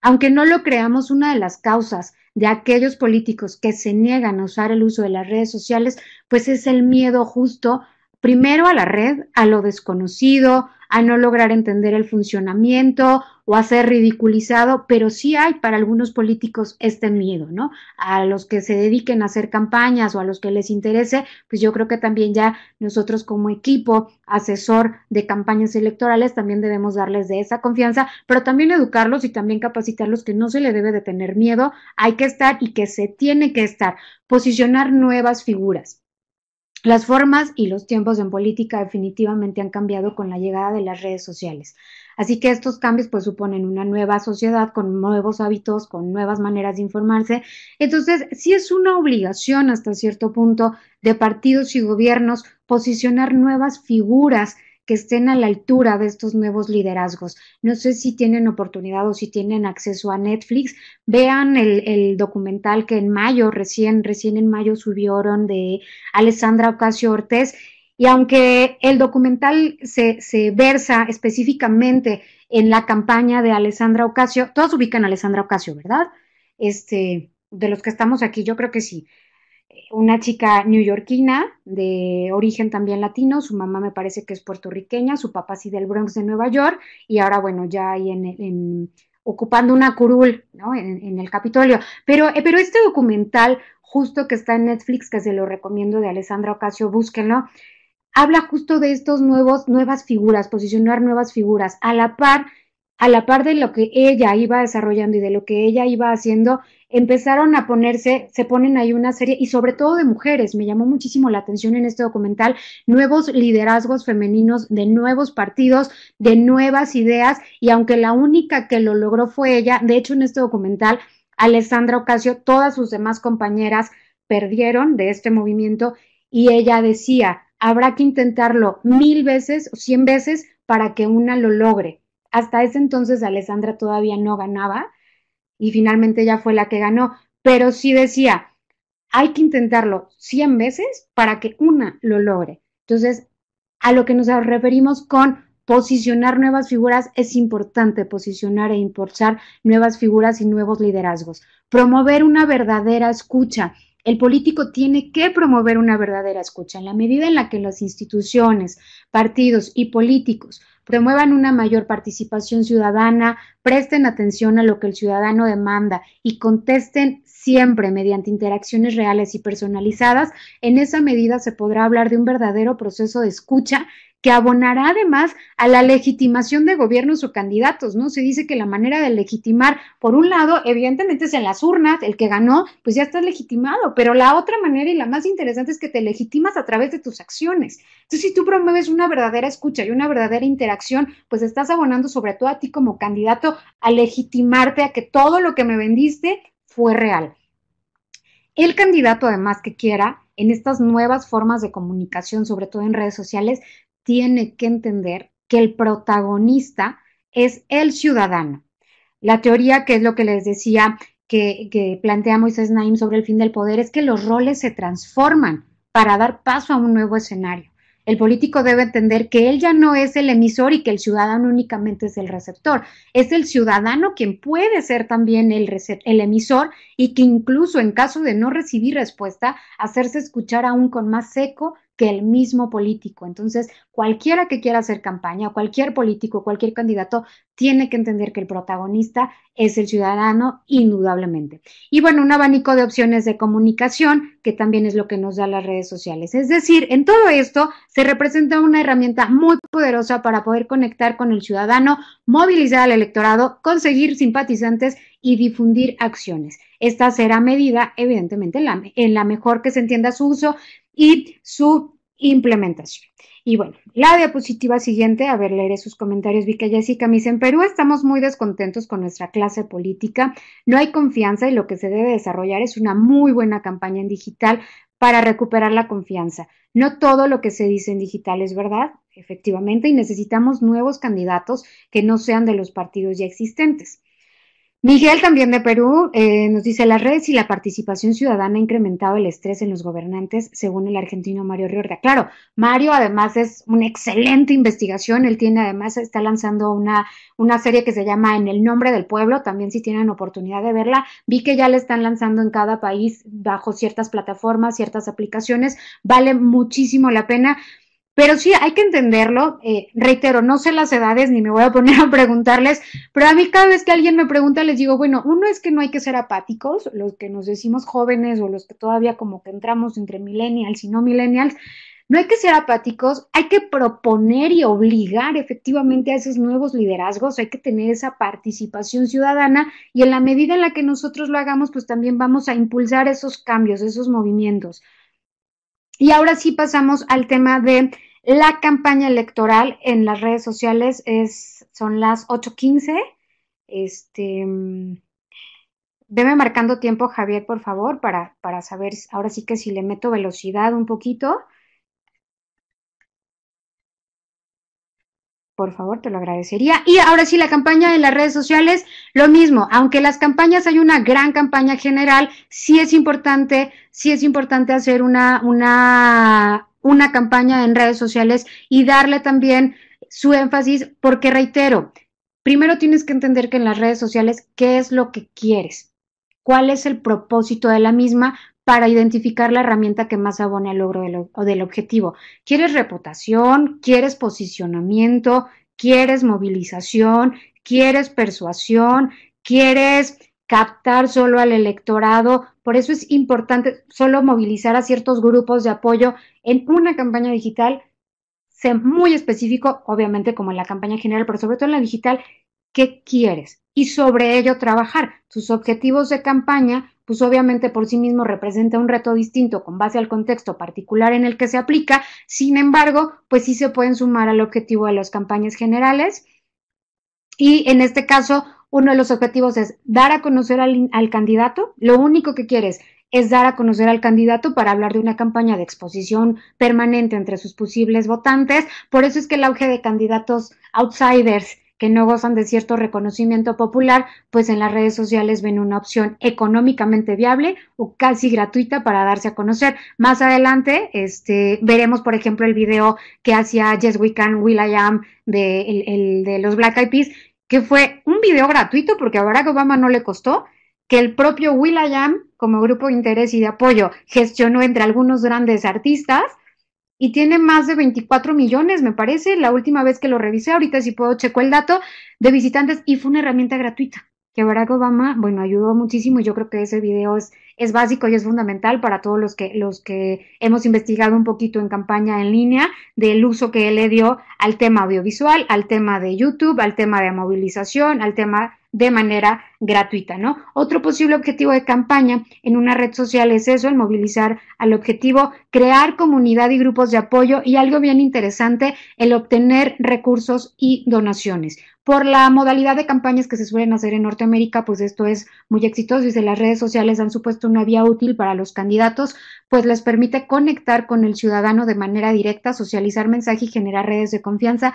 Aunque no lo creamos, una de las causas de aquellos políticos que se niegan a usar el uso de las redes sociales, pues es el miedo justo primero a la red, a lo desconocido, a no lograr entender el funcionamiento o a ser ridiculizado, pero sí hay para algunos políticos este miedo, ¿no? A los que se dediquen a hacer campañas o a los que les interese, pues yo creo que también ya nosotros como equipo asesor de campañas electorales también debemos darles de esa confianza, pero también educarlos y también capacitarlos que no se le debe de tener miedo, hay que estar y que se tiene que estar, posicionar nuevas figuras. Las formas y los tiempos en política definitivamente han cambiado con la llegada de las redes sociales. Así que estos cambios pues suponen una nueva sociedad con nuevos hábitos, con nuevas maneras de informarse. Entonces, sí es una obligación hasta cierto punto de partidos y gobiernos posicionar nuevas figuras que estén a la altura de estos nuevos liderazgos. No sé si tienen oportunidad o si tienen acceso a Netflix. Vean el, documental que en mayo, recién, recién en mayo subieron de Alessandra Ocasio ortiz y aunque el documental se, versa específicamente en la campaña de Alessandra Ocasio, todos ubican a Alessandra Ocasio, ¿verdad? Este, de los que estamos aquí, yo creo que sí. Una chica neoyorquina de origen también latino, su mamá me parece que es puertorriqueña, su papá sí del Bronx de Nueva York, y ahora, bueno, ya ahí en, en ocupando una curul ¿no? en, el Capitolio. Pero, eh, pero este documental, justo que está en Netflix, que se lo recomiendo de Alessandra Ocasio, búsquenlo, habla justo de estos nuevos, nuevas figuras, posicionar nuevas figuras, a la par, a la par de lo que ella iba desarrollando y de lo que ella iba haciendo, empezaron a ponerse, se ponen ahí una serie, y sobre todo de mujeres, me llamó muchísimo la atención en este documental, nuevos liderazgos femeninos de nuevos partidos, de nuevas ideas, y aunque la única que lo logró fue ella, de hecho en este documental, Alessandra Ocasio, todas sus demás compañeras perdieron de este movimiento, y ella decía, habrá que intentarlo mil veces o cien veces para que una lo logre. Hasta ese entonces Alessandra todavía no ganaba y finalmente ella fue la que ganó, pero sí decía, hay que intentarlo cien veces para que una lo logre. Entonces, a lo que nos referimos con posicionar nuevas figuras es importante, posicionar e impulsar nuevas figuras y nuevos liderazgos. Promover una verdadera escucha, el político tiene que promover una verdadera escucha. En la medida en la que las instituciones, partidos y políticos promuevan una mayor participación ciudadana, presten atención a lo que el ciudadano demanda y contesten siempre mediante interacciones reales y personalizadas, en esa medida se podrá hablar de un verdadero proceso de escucha que abonará además a la legitimación de gobiernos o candidatos, ¿no? Se dice que la manera de legitimar, por un lado, evidentemente es en las urnas, el que ganó, pues ya estás legitimado, pero la otra manera y la más interesante es que te legitimas a través de tus acciones. Entonces, si tú promueves una verdadera escucha y una verdadera interacción, pues estás abonando sobre todo a ti como candidato a legitimarte a que todo lo que me vendiste fue real. El candidato, además, que quiera en estas nuevas formas de comunicación, sobre todo en redes sociales, tiene que entender que el protagonista es el ciudadano. La teoría, que es lo que les decía que, plantea Moisés Naim sobre el fin del poder, es que los roles se transforman para dar paso a un nuevo escenario. El político debe entender que él ya no es el emisor y que el ciudadano únicamente es el receptor. Es el ciudadano quien puede ser también el, el, emisor y que incluso en caso de no recibir respuesta, hacerse escuchar aún con más eco que el mismo político. Entonces, cualquiera que quiera hacer campaña, cualquier político, cualquier candidato, tiene que entender que el protagonista es el ciudadano, indudablemente. Y bueno, un abanico de opciones de comunicación, que también es lo que nos da las redes sociales. Es decir, en todo esto se representa una herramienta muy poderosa para poder conectar con el ciudadano, movilizar al electorado, conseguir simpatizantes y difundir acciones. Esta será medida, evidentemente, en la, mejor que se entienda su uso y su implementación. Y bueno, la diapositiva siguiente, a ver, leeré sus comentarios. Vi que Jessica me dice, en Perú estamos muy descontentos con nuestra clase política, no hay confianza y lo que se debe desarrollar es una muy buena campaña en digital para recuperar la confianza. No todo lo que se dice en digital es verdad, efectivamente, y necesitamos nuevos candidatos que no sean de los partidos ya existentes. Miguel también de Perú eh, nos dice las redes y la participación ciudadana ha incrementado el estrés en los gobernantes, según el argentino Mario Riorda. Claro, Mario además es una excelente investigación, él tiene además, está lanzando una, una serie que se llama En el nombre del pueblo, también si tienen oportunidad de verla, vi que ya la están lanzando en cada país bajo ciertas plataformas, ciertas aplicaciones, vale muchísimo la pena. Pero sí hay que entenderlo. Eh, reitero, no sé las edades ni me voy a poner a preguntarles, pero a mí cada vez que alguien me pregunta les digo, bueno, uno es que no hay que ser apáticos, los que nos decimos jóvenes o los que todavía como que entramos entre millennials y no millennials, no hay que ser apáticos, hay que proponer y obligar efectivamente a esos nuevos liderazgos, hay que tener esa participación ciudadana y en la medida en la que nosotros lo hagamos, pues también vamos a impulsar esos cambios, esos movimientos. Y ahora sí pasamos al tema de la campaña electoral en las redes sociales es, son las 8.15. Este, mm, veme marcando tiempo, Javier, por favor, para, para saber, ahora sí que si le meto velocidad un poquito. Por favor, te lo agradecería. Y ahora sí, la campaña en las redes sociales, lo mismo, aunque las campañas hay una gran campaña general, sí es importante, sí es importante hacer una, una una campaña en redes sociales y darle también su énfasis, porque reitero, primero tienes que entender que en las redes sociales, ¿qué es lo que quieres? ¿Cuál es el propósito de la misma para identificar la herramienta que más abone al logro o del objetivo? ¿Quieres reputación? ¿Quieres posicionamiento? ¿Quieres movilización? ¿Quieres persuasión? ¿Quieres captar solo al electorado. Por eso es importante solo movilizar a ciertos grupos de apoyo en una campaña digital, sea muy específico, obviamente como en la campaña general, pero sobre todo en la digital, qué quieres y sobre ello trabajar. Tus objetivos de campaña, pues obviamente por sí mismo representa un reto distinto con base al contexto particular en el que se aplica, sin embargo, pues sí se pueden sumar al objetivo de las campañas generales. Y en este caso, uno de los objetivos es dar a conocer al, candidato. Lo único que quieres es dar a conocer al candidato para hablar de una campaña de exposición permanente entre sus posibles votantes. Por eso es que el auge de candidatos outsiders que no gozan de cierto reconocimiento popular, pues en las redes sociales ven una opción económicamente viable o casi gratuita para darse a conocer. Más adelante, este, veremos, por ejemplo, el video que hacía Yes We Can, Will I Am, de, de los Black Eyed Peas, que fue un video gratuito, porque a Barack Obama no le costó, que el propio Will.i.am, como grupo de interés y de apoyo, gestionó entre algunos grandes artistas y tiene más de 24 millones, me parece, la última vez que lo revisé, ahorita si puedo checo el dato, de visitantes y fue una herramienta gratuita que Barack Obama, bueno, ayudó muchísimo y yo creo que ese video es, es básico y es fundamental para todos los que, los que hemos investigado un poquito en campaña en línea del uso que él le dio al tema audiovisual, al tema de YouTube, al tema de movilización, al tema de manera gratuita, ¿no? Otro posible objetivo de campaña en una red social es eso, el movilizar al objetivo, crear comunidad y grupos de apoyo y algo bien interesante, el obtener recursos y donaciones. Por la modalidad de campañas que se suelen hacer en Norteamérica, pues esto es muy exitoso y las redes sociales han supuesto una vía útil para los candidatos, pues les permite conectar con el ciudadano de manera directa, socializar mensaje y generar redes de confianza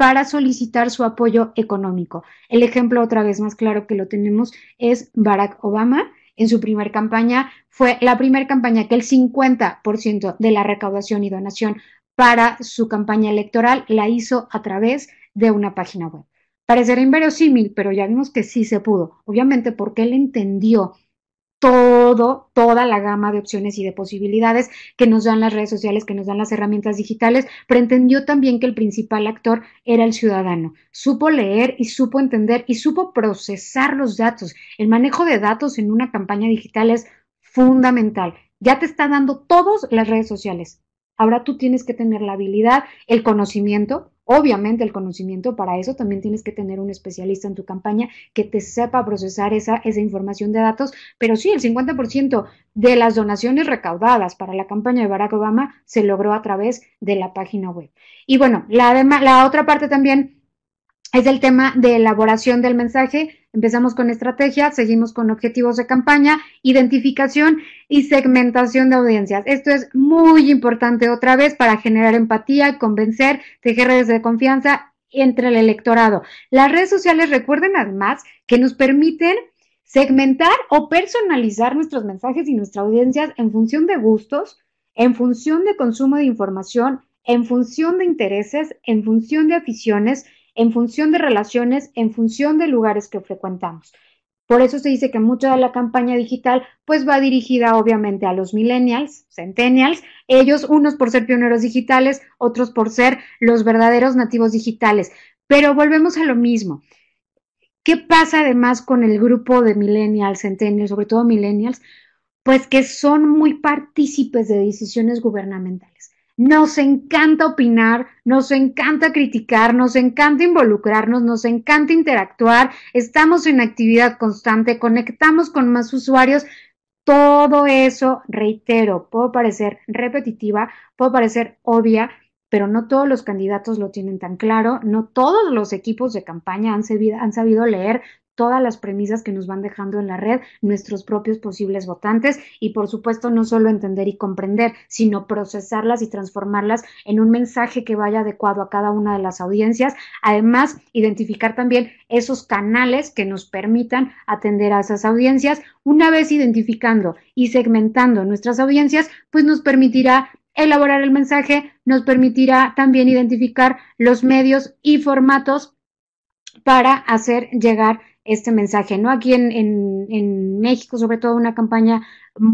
para solicitar su apoyo económico. El ejemplo otra vez más claro que lo tenemos es Barack Obama. En su primera campaña fue la primera campaña que el 50% de la recaudación y donación para su campaña electoral la hizo a través de una página web. Parecerá inverosímil, pero ya vimos que sí se pudo. Obviamente porque él entendió todo, toda la gama de opciones y de posibilidades que nos dan las redes sociales, que nos dan las herramientas digitales, pero entendió también que el principal actor era el ciudadano. Supo leer y supo entender y supo procesar los datos. El manejo de datos en una campaña digital es fundamental. Ya te está dando todas las redes sociales. Ahora tú tienes que tener la habilidad, el conocimiento, Obviamente el conocimiento, para eso también tienes que tener un especialista en tu campaña que te sepa procesar esa, información de datos, pero sí, el 50% de las donaciones recaudadas para la campaña de Barack Obama se logró a través de la página web. Y bueno, la, la otra parte también es el tema de elaboración del mensaje. Empezamos con estrategia, seguimos con objetivos de campaña, identificación y segmentación de audiencias. Esto es muy importante otra vez para generar empatía, convencer, tejer redes de confianza entre el electorado. Las redes sociales recuerden además que nos permiten segmentar o personalizar nuestros mensajes y nuestras audiencias en función de gustos, en función de consumo de información, en función de intereses, en función de aficiones en función de relaciones, en función de lugares que frecuentamos. Por eso se dice que mucha de la campaña digital pues va dirigida obviamente a los millennials, centennials, ellos unos por ser pioneros digitales, otros por ser los verdaderos nativos digitales. Pero volvemos a lo mismo. ¿Qué pasa además con el grupo de millennials, centennials, sobre todo millennials? Pues que son muy partícipes de decisiones gubernamentales. Nos encanta opinar, nos encanta criticar, nos encanta involucrarnos, nos encanta interactuar, estamos en actividad constante, conectamos con más usuarios. Todo eso, reitero, puede parecer repetitiva, puede parecer obvia, pero no todos los candidatos lo tienen tan claro, no todos los equipos de campaña han han sabido leer todas las premisas que nos van dejando en la red nuestros propios posibles votantes y por supuesto no solo entender y comprender, sino procesarlas y transformarlas en un mensaje que vaya adecuado a cada una de las audiencias. Además, identificar también esos canales que nos permitan atender a esas audiencias. Una vez identificando y segmentando nuestras audiencias, pues nos permitirá elaborar el mensaje, nos permitirá también identificar los medios y formatos para hacer llegar este mensaje, ¿no? Aquí en, en, México, sobre todo, una campaña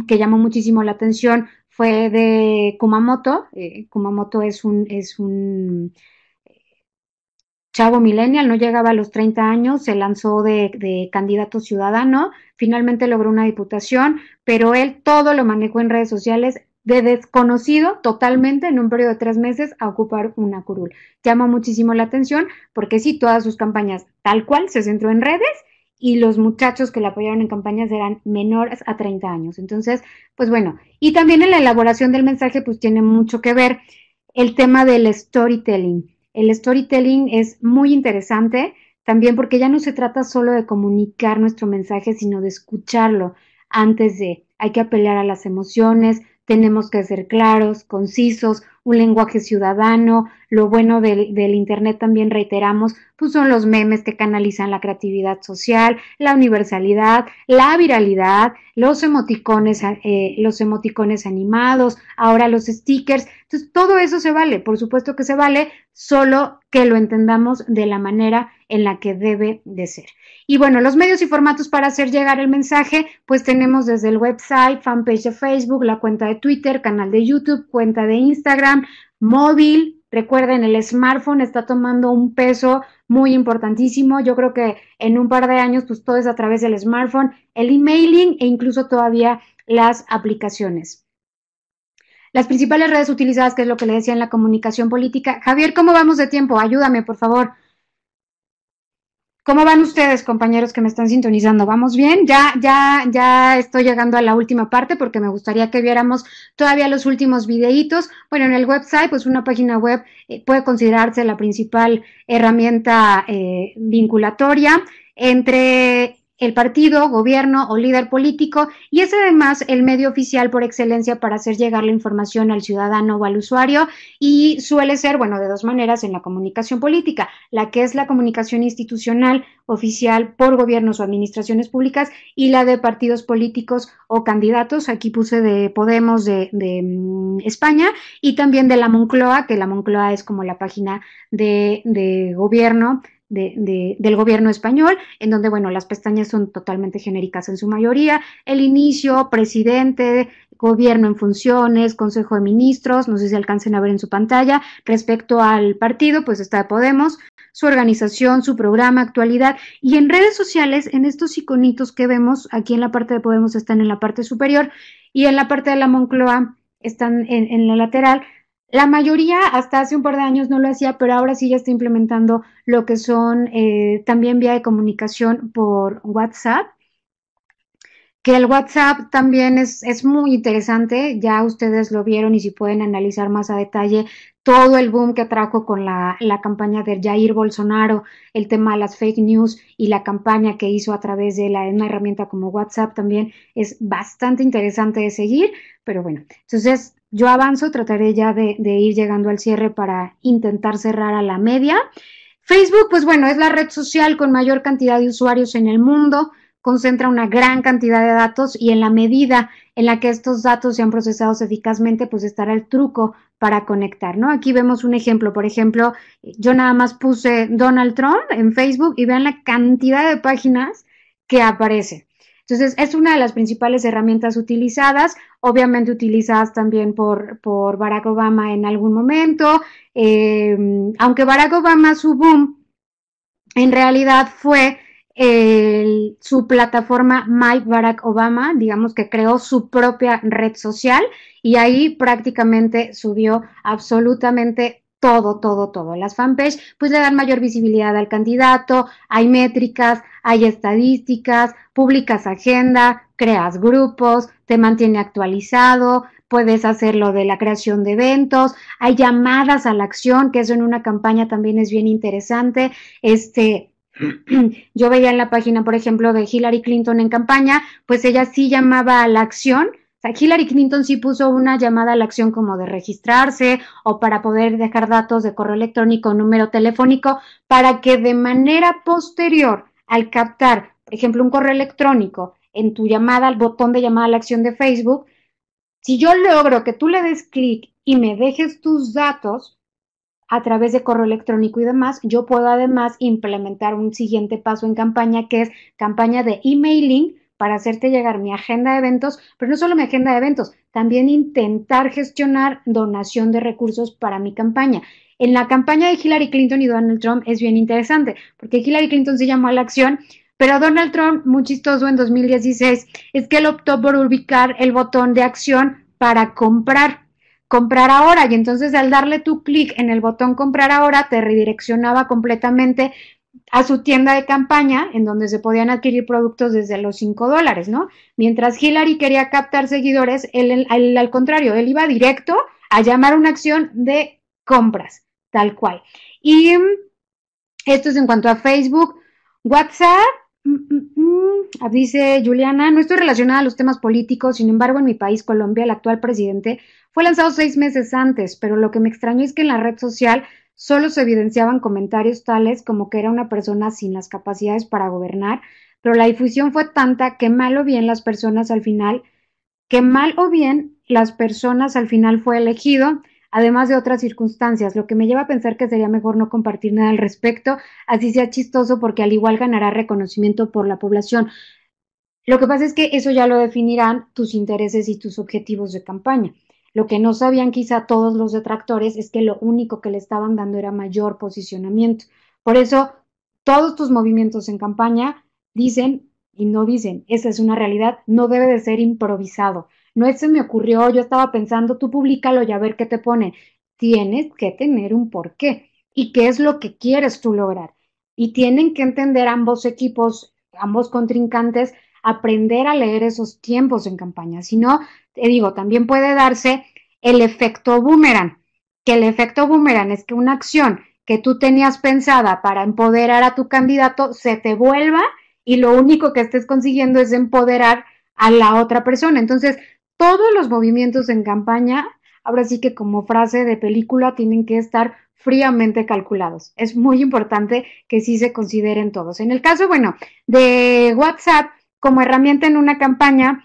que llamó muchísimo la atención fue de Kumamoto. Eh, Kumamoto es un, es un chavo millennial, no llegaba a los 30 años, se lanzó de, de, candidato ciudadano, finalmente logró una diputación, pero él todo lo manejó en redes sociales de desconocido totalmente en un periodo de tres meses a ocupar una curul. Llama muchísimo la atención porque si todas sus campañas tal cual se centró en redes y los muchachos que la apoyaron en campañas eran menores a 30 años. Entonces, pues bueno, y también en la elaboración del mensaje, pues tiene mucho que ver el tema del storytelling. El storytelling es muy interesante también porque ya no se trata solo de comunicar nuestro mensaje, sino de escucharlo antes de, hay que apelar a las emociones, tenemos que ser claros, concisos, un lenguaje ciudadano. Lo bueno del, Internet también reiteramos, pues son los memes que canalizan la creatividad social, la universalidad, la viralidad, los emoticones, eh, los emoticones animados, ahora los stickers. Entonces, todo eso se vale, por supuesto que se vale, solo que lo entendamos de la manera en la que debe de ser. Y bueno, los medios y formatos para hacer llegar el mensaje, pues tenemos desde el website, fanpage de Facebook, la cuenta de Twitter, canal de YouTube, cuenta de Instagram, móvil. Recuerden, el smartphone está tomando un peso muy importantísimo. Yo creo que en un par de años, pues todo es a través del smartphone, el emailing e incluso todavía las aplicaciones las principales redes utilizadas, que es lo que le decía en la comunicación política. Javier, ¿cómo vamos de tiempo? Ayúdame, por favor. ¿Cómo van ustedes, compañeros que me están sintonizando? ¿Vamos bien? Ya, ya, ya estoy llegando a la última parte porque me gustaría que viéramos todavía los últimos videitos. Bueno, en el website, pues una página web eh, puede considerarse la principal herramienta eh, vinculatoria entre el partido, gobierno o líder político y es además el medio oficial por excelencia para hacer llegar la información al ciudadano o al usuario y suele ser, bueno, de dos maneras en la comunicación política, la que es la comunicación institucional oficial por gobiernos o administraciones públicas y la de partidos políticos o candidatos, aquí puse de Podemos de, mm, España y también de la Moncloa, que la Moncloa es como la página de, de gobierno del gobierno español, en donde, bueno, las pestañas son totalmente genéricas en su mayoría, el inicio, presidente, gobierno en funciones, consejo de ministros, no sé si alcancen a ver en su pantalla, respecto al partido, pues está Podemos, su organización, su programa, actualidad, y en redes sociales, en estos iconitos que vemos, aquí en la parte de Podemos están en la parte superior y en la parte de la Moncloa están en, en la lateral, la mayoría hasta hace un par de años no lo hacía, pero ahora sí ya está implementando lo que son eh, también vía de comunicación por WhatsApp que el WhatsApp también es, es, muy interesante, ya ustedes lo vieron y si pueden analizar más a detalle todo el boom que trajo con la, campaña de Jair Bolsonaro, el tema de las fake news y la campaña que hizo a través de la, una herramienta como WhatsApp también es bastante interesante de seguir, pero bueno, entonces yo avanzo, trataré ya de, ir llegando al cierre para intentar cerrar a la media. Facebook, pues bueno, es la red social con mayor cantidad de usuarios en el mundo concentra una gran cantidad de datos y en la medida en la que estos datos sean procesados eficazmente, pues estará el truco para conectar, ¿no? Aquí vemos un ejemplo, por ejemplo, yo nada más puse Donald Trump en Facebook y vean la cantidad de páginas que aparecen. Entonces, es una de las principales herramientas utilizadas, obviamente utilizadas también por, Barack Obama en algún momento, eh, aunque Barack Obama su boom en realidad fue su plataforma My Barack Obama, digamos que creó su propia red social y ahí prácticamente subió absolutamente todo, todo, todo. Las fanpage pues le dan mayor visibilidad al candidato, hay métricas, hay estadísticas, publicas agenda, creas grupos, te mantiene actualizado, puedes hacer lo de la creación de eventos, hay llamadas a la acción, que eso en una campaña también es bien interesante. Este, [clears throat] yo veía en la página, por ejemplo, de Hillary Clinton en campaña, pues ella sí llamaba a la acción. sea, Hillary Clinton sí puso una llamada a la acción como de registrarse o para poder dejar datos de correo electrónico, número telefónico, para que de manera posterior al captar, por ejemplo, un correo electrónico en tu llamada, al botón de llamada a la acción de Facebook, si yo logro que tú le des clic y me dejes tus datos a través de correo electrónico y demás, yo puedo además implementar un siguiente paso en campaña que es campaña de emailing para hacerte llegar mi agenda de eventos, pero no solo mi agenda de eventos, también intentar gestionar donación de recursos para mi campaña en la campaña de Hillary Clinton y Donald Trump es bien interesante, porque Hillary Clinton se llamó a la acción, pero Donald Trump, muy chistoso en 2016, es que él optó por ubicar el botón de acción para comprar, comprar ahora, y entonces al darle tu clic en el botón comprar ahora, te redireccionaba completamente a su tienda de campaña en donde se podían adquirir productos desde los 5 dólares, ¿no? Mientras Hillary quería captar seguidores, él, al contrario, él iba directo a llamar una acción de compras tal cual. Y mm, esto es en cuanto a Facebook. WhatsApp, mm, mm, dice Juliana, no estoy relacionada a los temas políticos, sin embargo, en mi país, Colombia, el actual presidente fue lanzado seis meses antes, pero lo que me extrañó es que en la red social solo se evidenciaban comentarios tales como que era una persona sin las capacidades para gobernar, pero la difusión fue tanta que mal o bien las personas al final, que mal o bien las personas al final fue elegido además de otras circunstancias, lo que me lleva a pensar que sería mejor no compartir nada al respecto, así sea chistoso porque al igual ganará reconocimiento por la población. Lo que pasa es que eso ya lo definirán tus intereses y tus objetivos de campaña. Lo que no sabían quizá todos los detractores es que lo único que le estaban dando era mayor posicionamiento. Por eso, todos tus movimientos en campaña dicen y no dicen, esa es una realidad, no debe de ser improvisado no se me ocurrió, yo estaba pensando, tú públicalo y a ver qué te pone. Tienes que tener un porqué y qué es lo que quieres tú lograr. Y tienen que entender ambos equipos, ambos contrincantes, aprender a leer esos tiempos en campaña. Si no, te digo, también puede darse el efecto boomerang, que el efecto boomerang es que una acción que tú tenías pensada para empoderar a tu candidato se te vuelva y lo único que estés consiguiendo es empoderar a la otra persona. Entonces, todos los movimientos en campaña, ahora sí que como frase de película, tienen que estar fríamente calculados. Es muy importante que sí se consideren todos. En el caso, bueno, de WhatsApp como herramienta en una campaña,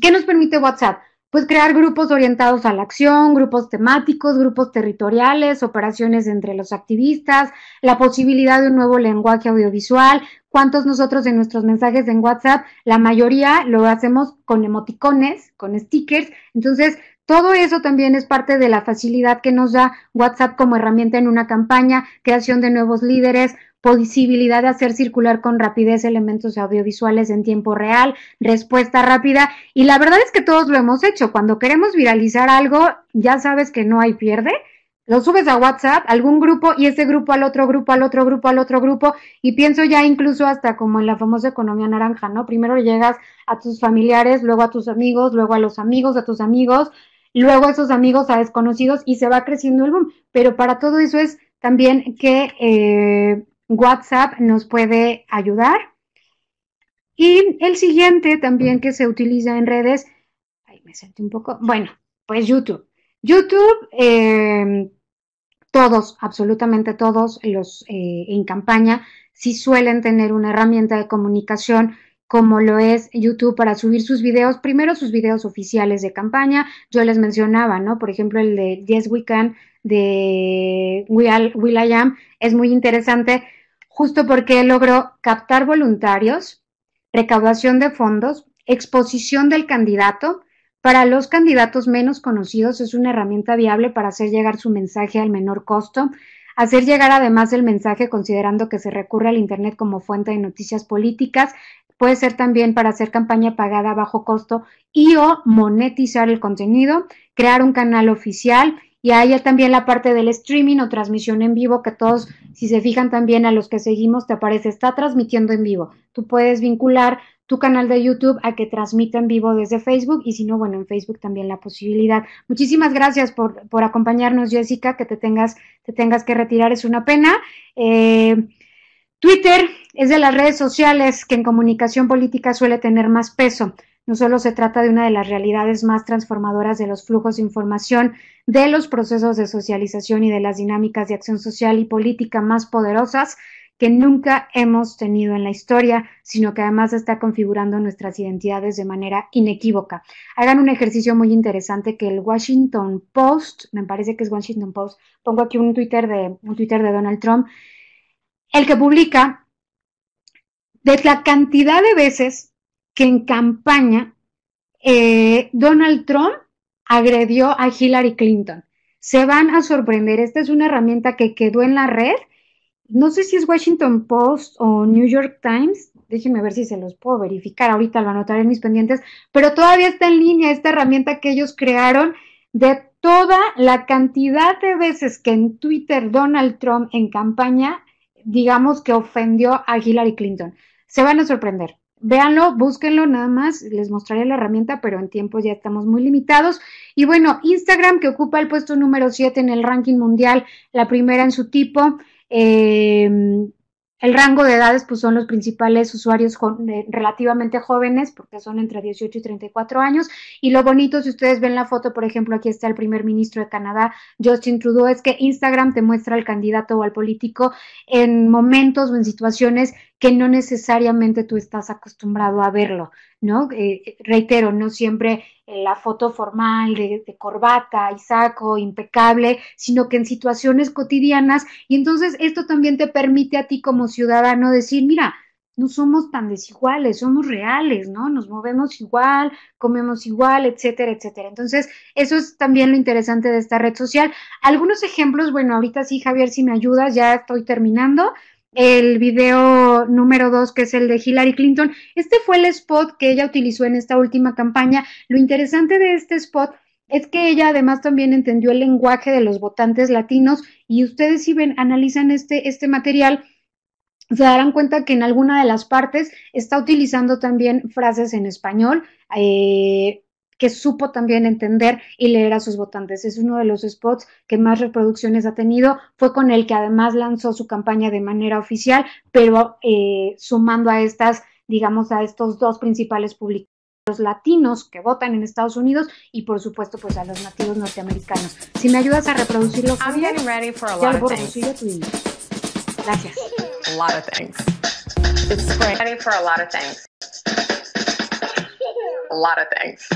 ¿qué nos permite WhatsApp? pues crear grupos orientados a la acción, grupos temáticos, grupos territoriales, operaciones entre los activistas, la posibilidad de un nuevo lenguaje audiovisual. ¿Cuántos nosotros en nuestros mensajes en WhatsApp, la mayoría lo hacemos con emoticones, con stickers? Entonces, todo eso también es parte de la facilidad que nos da WhatsApp como herramienta en una campaña, creación de nuevos líderes, posibilidad de hacer circular con rapidez elementos audiovisuales en tiempo real, respuesta rápida. Y la verdad es que todos lo hemos hecho. Cuando queremos viralizar algo, ya sabes que no hay pierde. Lo subes a WhatsApp, algún grupo, y ese grupo al otro grupo, al otro grupo, al otro grupo, y pienso ya incluso hasta como en la famosa economía naranja, ¿no? Primero llegas a tus familiares, luego a tus amigos, luego a los amigos, a tus amigos, luego a esos amigos a desconocidos, y se va creciendo el boom. Pero para todo eso es también que eh, WhatsApp nos puede ayudar. Y el siguiente también que se utiliza en redes, ahí me un poco, bueno, pues YouTube. YouTube, em, todos, absolutamente todos los eh, en campaña, sí suelen tener una herramienta de comunicación como lo es YouTube para subir sus videos, primero sus videos oficiales de campaña, yo les mencionaba, ¿no? Por ejemplo, el de Yes We Can de Will, Will I Am es muy interesante justo porque logró captar voluntarios, recaudación de fondos, exposición del candidato. Para los candidatos menos conocidos es una herramienta viable para hacer llegar su mensaje al menor costo, hacer llegar además el mensaje considerando que se recurre al Internet como fuente de noticias políticas, puede ser también para hacer campaña pagada a bajo costo y o monetizar el contenido, crear un canal oficial y hay también la parte del streaming o transmisión en vivo, que todos, si se fijan también a los que seguimos, te aparece, está transmitiendo en vivo. Tú puedes vincular tu canal de YouTube a que transmita en vivo desde Facebook y si no, bueno, en Facebook también la posibilidad. Muchísimas gracias por, acompañarnos, Jessica, que te tengas, te tengas que retirar, es una pena. Eh, Twitter es de las redes sociales que en comunicación política suele tener más peso. No solo se trata de una de las realidades más transformadoras de los flujos de información, de los procesos de socialización y de las dinámicas de acción social y política más poderosas que nunca hemos tenido en la historia, sino que además está configurando nuestras identidades de manera inequívoca. Hagan un ejercicio muy interesante que el Washington Post, me parece que es Washington Post, pongo aquí un Twitter de, un Twitter de Donald Trump, el que publica de la cantidad de veces que en campaña eh, Donald Trump agredió a Hillary Clinton. Se van a sorprender. Esta es una herramienta que quedó en la red. No sé si es Washington Post o New York Times. Déjenme ver si se los puedo verificar. Ahorita lo anotaré en mis pendientes. Pero todavía está en línea esta herramienta que ellos crearon de toda la cantidad de veces que en Twitter Donald Trump en campaña, digamos que ofendió a Hillary Clinton. Se van a sorprender véanlo, búsquenlo nada más, les mostraré la herramienta, pero en tiempos ya estamos muy limitados. Y bueno, Instagram, que ocupa el puesto número 7 en el ranking mundial, la primera en su tipo. Em, el rango de edades pues, son los principales usuarios relativamente jóvenes, porque son entre 18 y 34 años. Y lo bonito, si ustedes ven la foto, por ejemplo, aquí está el primer ministro de Canadá, Justin Trudeau, es que Instagram te muestra al candidato o al político en momentos o en situaciones que no necesariamente tú estás acostumbrado a verlo, ¿no? Eh, eh, reitero, no siempre la foto formal de, de, corbata y saco impecable, sino que en situaciones cotidianas. Y entonces esto también te permite a ti como ciudadano decir, mira, no somos tan desiguales, somos reales, ¿no? Nos movemos igual, comemos igual, etcétera, etcétera. Entonces, eso es también lo interesante de esta red social. Algunos ejemplos, bueno, ahorita sí, Javier, si me ayudas, ya estoy terminando el video número dos, que es el de Hillary Clinton. Este fue el spot que ella utilizó en esta última campaña. Lo interesante de este spot es que ella además también entendió el lenguaje de los votantes latinos y ustedes si ven, analizan este, este material, se darán cuenta que en alguna de las partes está utilizando también frases en español. Eh, que supo también entender y leer a sus votantes. Es uno de los spots que más reproducciones ha tenido, fue con el que además lanzó su campaña de manera oficial, pero eh, sumando a estas, digamos, a estos dos principales públicos latinos que votan en Estados Unidos y por supuesto pues a los nativos norteamericanos. Si me ayudas a reproducirlo, I'm getting ready a lot Gracias. It's a lot of a lot of things.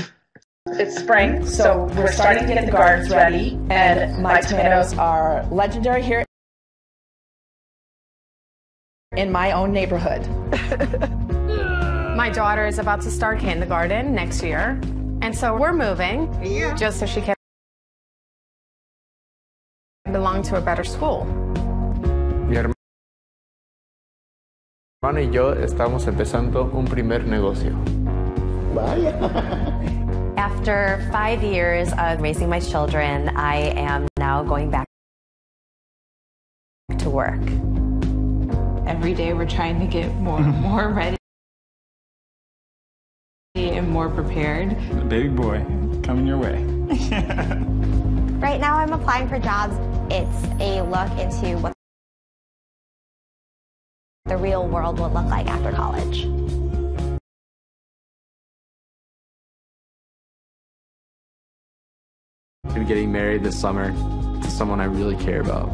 It's spring, so we're starting to get the gardens ready, and my tomatoes are legendary here in my own neighborhood. [laughs] my daughter is about to start kindergarten next year, and so we're moving yeah. just so she can belong to a better school. Mi hermana y yo estamos empezando un primer negocio. Vaya. [laughs] After five years of raising my children, I am now going back to work. Every day we're trying to get more and [laughs] more ready and more prepared. The baby boy coming your way. [laughs] right now I'm applying for jobs. It's a look into what the real world will look like after college. I'm getting married this summer to someone I really care about.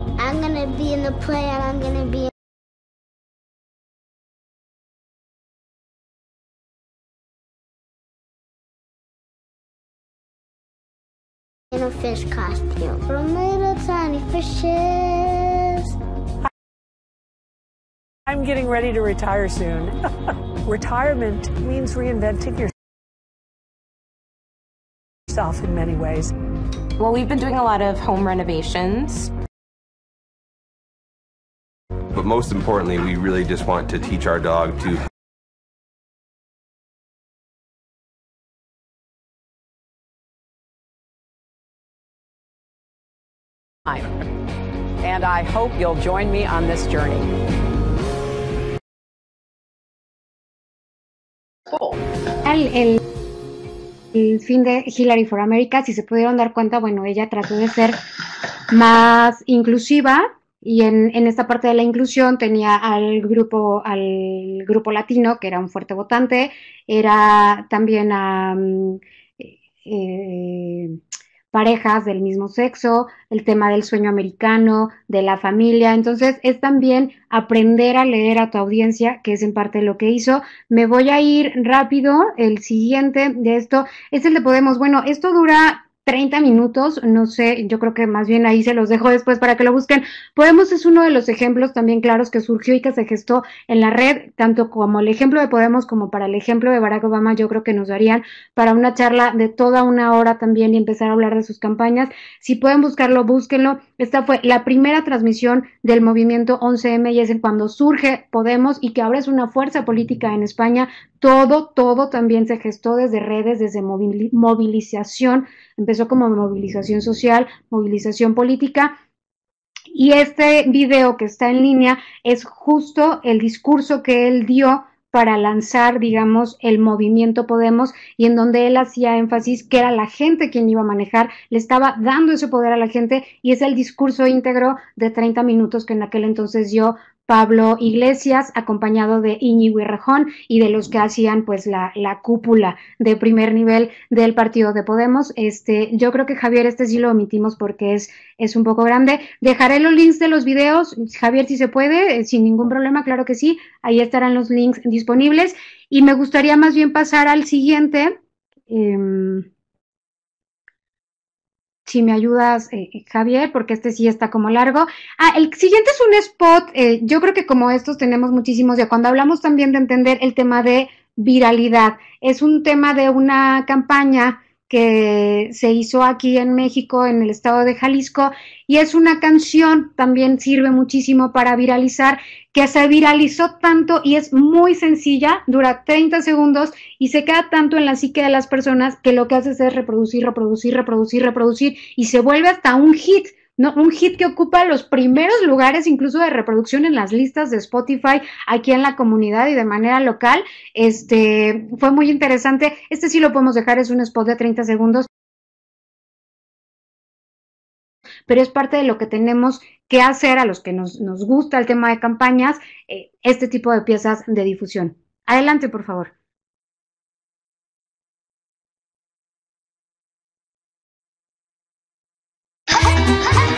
I'm gonna be in the play and I'm gonna be in a fish costume from little tiny fishes. I'm getting ready to retire soon. [laughs] Retirement means reinventing yourself in many ways. Well, we've been doing a lot of home renovations. But most importantly, we really just want to teach our dog to And I hope you'll join me on this journey. El, el, fin de Hillary for America, si se pudieron dar cuenta, bueno, ella trató de ser más inclusiva y en, en esta parte de la inclusión tenía al grupo, al grupo latino, que era un fuerte votante, era también a... Mm, eh, parejas del mismo sexo, el tema del sueño americano, de la familia. Entonces, es también aprender a leer a tu audiencia, que es en parte lo que hizo. Me voy a ir rápido. El siguiente de esto es el de Podemos. Bueno, esto dura 30 minutos, no sé, yo creo que más bien ahí se los dejo después para que lo busquen. Podemos es uno de los ejemplos también claros que surgió y que se gestó en la red, tanto como el ejemplo de Podemos como para el ejemplo de Barack Obama, yo creo que nos darían para una charla de toda una hora también y empezar a hablar de sus campañas. Si pueden buscarlo, búsquenlo. Esta fue la primera transmisión del movimiento 11M y es cuando surge Podemos y que ahora es una fuerza política en España todo, todo también se gestó desde redes, desde movilización, empezó como movilización social, movilización política. Y este video que está en línea es justo el discurso que él dio para lanzar, digamos, el movimiento Podemos y en donde él hacía énfasis que era la gente quien iba a manejar, le estaba dando ese poder a la gente y es el discurso íntegro de 30 minutos que en aquel entonces dio Pablo Iglesias, acompañado de Íñigo Rajón, y de los que hacían pues la, cúpula de primer nivel del partido de Podemos. Este, yo creo que Javier, este sí lo omitimos porque es, es un poco grande. Dejaré los links de los videos, Javier, si se puede, eh, sin ningún problema, claro que sí, ahí estarán los links disponibles. Y me gustaría más bien pasar al siguiente. Em, si me ayudas, eh, eh, Javier, porque este sí está como largo. Ah, el siguiente es un spot. Eh, yo creo que como estos tenemos muchísimos ya. Cuando hablamos también de entender el tema de viralidad, es un tema de una campaña que se hizo aquí en México, en el estado de Jalisco, y es una canción, también sirve muchísimo para viralizar, que se viralizó tanto y es muy sencilla, dura 30 segundos y se queda tanto en la psique de las personas que lo que hace es reproducir, reproducir, reproducir, reproducir y se vuelve hasta un hit un hit que ocupa los primeros lugares incluso de reproducción en las listas de Spotify aquí en la comunidad y de manera local. Este fue muy interesante. Este sí lo podemos dejar, es un spot de 30 segundos. Pero es parte de lo que tenemos que hacer a los que nos, gusta el tema de campañas, eh, este tipo de piezas de difusión. Adelante, por favor.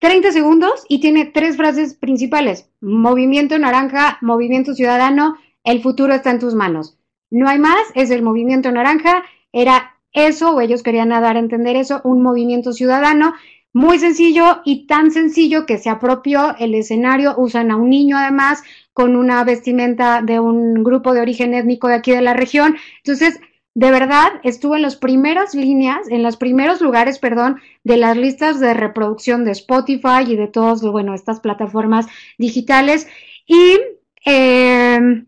30 segundos y tiene tres frases principales. Movimiento naranja, movimiento ciudadano, el futuro está en tus manos. No hay más, es el movimiento naranja, era eso, o ellos querían dar a entender eso, un movimiento ciudadano muy sencillo y tan sencillo que se apropió el escenario, usan a un niño además con una vestimenta de un grupo de origen étnico de aquí de la región. Entonces, de verdad estuvo en las primeras líneas, en los primeros lugares, perdón, de las listas de reproducción de Spotify y de todas, bueno, estas plataformas digitales. Y em,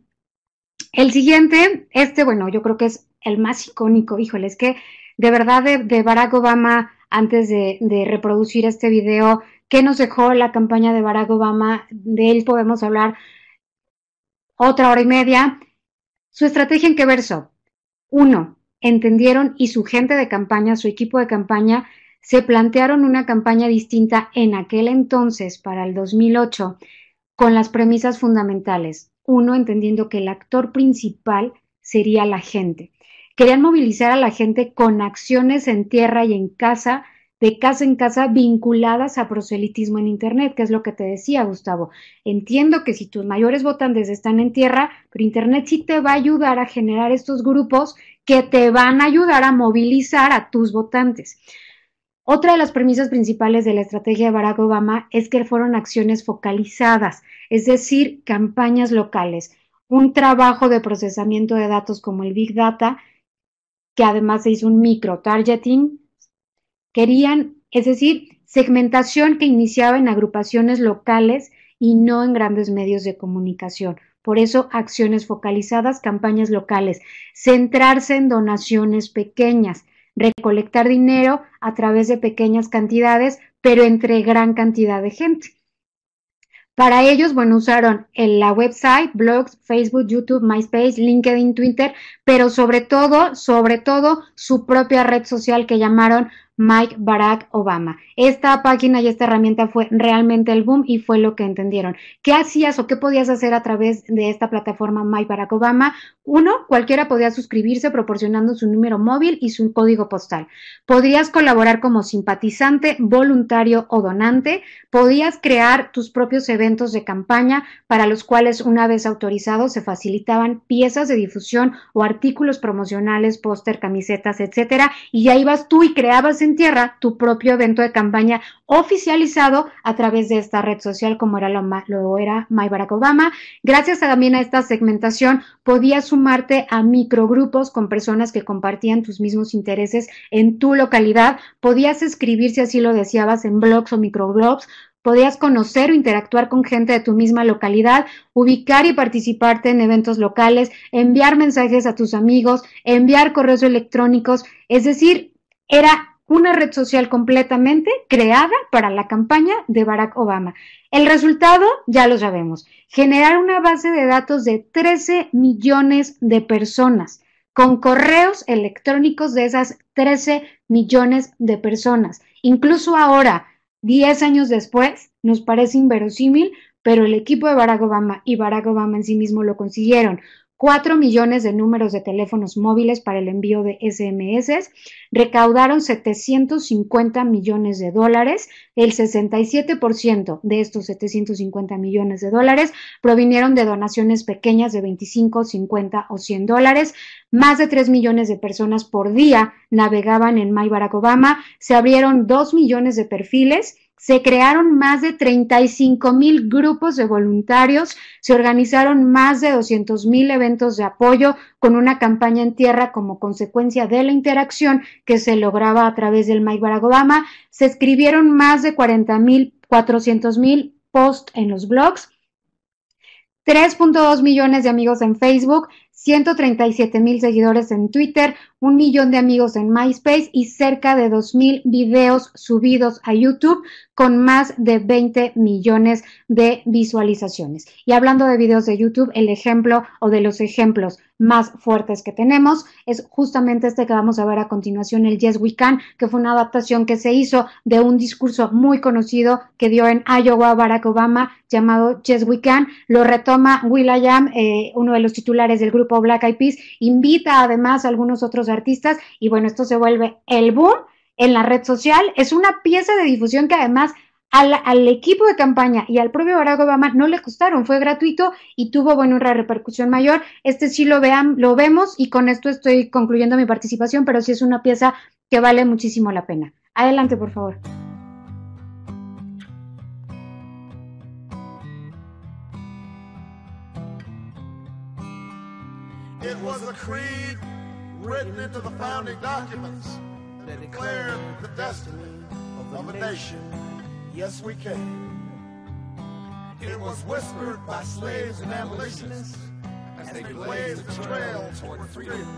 el siguiente, este, bueno, yo creo que es el más icónico, híjole, es que de verdad de, Barack Obama, antes de, reproducir este video, ¿qué nos dejó la campaña de Barack Obama? De él podemos hablar otra hora y media. Su estrategia en qué verso, uno, entendieron y su gente de campaña, su equipo de campaña, se plantearon una campaña distinta en aquel entonces, para el 2008, con las premisas fundamentales. Uno, entendiendo que el actor principal sería la gente. Querían movilizar a la gente con acciones en tierra y en casa de casa en casa vinculadas a proselitismo en Internet, que es lo que te decía, Gustavo. Entiendo que si tus mayores votantes están en tierra, pero Internet sí te va a ayudar a generar estos grupos que te van a ayudar a movilizar a tus votantes. Otra de las premisas principales de la estrategia de Barack Obama es que fueron acciones focalizadas, es decir, campañas locales, un trabajo de procesamiento de datos como el Big Data, que además se hizo un micro targeting Querían, es decir, segmentación que iniciaba en agrupaciones locales y no en grandes medios de comunicación. Por eso, acciones focalizadas, campañas locales, centrarse en donaciones pequeñas, recolectar dinero a través de pequeñas cantidades, pero entre gran cantidad de gente. Para ellos, bueno, usaron la website, blogs, Facebook, YouTube, MySpace, LinkedIn, Twitter, pero sobre todo, sobre todo, su propia red social que llamaron Mike Barack Obama. Esta página y esta herramienta fue realmente el boom y fue lo que entendieron. ¿Qué hacías o qué podías hacer a través de esta plataforma Mike Barack Obama? Uno, cualquiera podía suscribirse proporcionando su número móvil y su código postal. Podrías colaborar como simpatizante, voluntario o donante. Podías crear tus propios eventos de campaña para los cuales una vez autorizados se facilitaban piezas de difusión o artículos promocionales, póster, camisetas, etcétera, y ya ibas tú y creabas en Tierra, tu propio evento de campaña oficializado a través de esta red social como era lo, lo era My Barack Obama. Gracias también a esta segmentación podías sumarte a microgrupos con personas que compartían tus mismos intereses en tu localidad. Podías escribir, si así lo deseabas, en blogs o microblogs podías conocer o interactuar con gente de tu misma localidad, ubicar y participarte en eventos locales, enviar mensajes a tus amigos, enviar correos electrónicos, es decir, era una red social completamente creada para la campaña de Barack Obama. El resultado ya lo sabemos, generar una base de datos de 13 millones de personas con correos electrónicos de esas 13 millones de personas. Incluso ahora, 10 años después, nos parece inverosímil, pero el equipo de Barack Obama y Barack Obama en sí mismo lo consiguieron. 4 millones de números de teléfonos móviles para el envío de SMS, recaudaron 750 millones de dólares, el 67% de estos 750 millones de dólares provinieron de donaciones pequeñas de 25, 50 o 100 dólares, más de 3 millones de personas por día navegaban en May Barack Obama, se abrieron 2 millones de perfiles, se crearon más de 35 mil grupos de voluntarios, se organizaron más de 200 mil eventos de apoyo con una campaña en tierra como consecuencia de la interacción que se lograba a través del Mike Barack Obama, se escribieron más de 40 mil, 400 mil posts en los blogs, 3.2 millones de amigos en Facebook, 137 mil seguidores en Twitter, un millón de amigos en MySpace y cerca de 2.000 videos subidos a YouTube con más de 20 millones de visualizaciones. Y hablando de videos de YouTube, el ejemplo o de los ejemplos más fuertes que tenemos es justamente este que vamos a ver a continuación, el Yes We Can, que fue una adaptación que se hizo de un discurso muy conocido que dio en Iowa Barack Obama llamado Yes We Can. Lo retoma Will.i.am, eh, uno de los titulares del grupo Black Eyed Peas. Invita además a algunos otros artistas y bueno, esto se vuelve el boom en la red social. Es una pieza de difusión que además al, al, equipo de campaña y al propio Barack Obama no le costaron, fue gratuito y tuvo, bueno, una repercusión mayor. Este sí lo, vean, lo vemos y con esto estoy concluyendo mi participación, pero sí es una pieza que vale muchísimo la pena. Adelante, por favor. written into the founding documents that declared the destiny of a nation. Yes, we can. It was whispered by slaves and abolitionists as they blazed the trail toward freedom.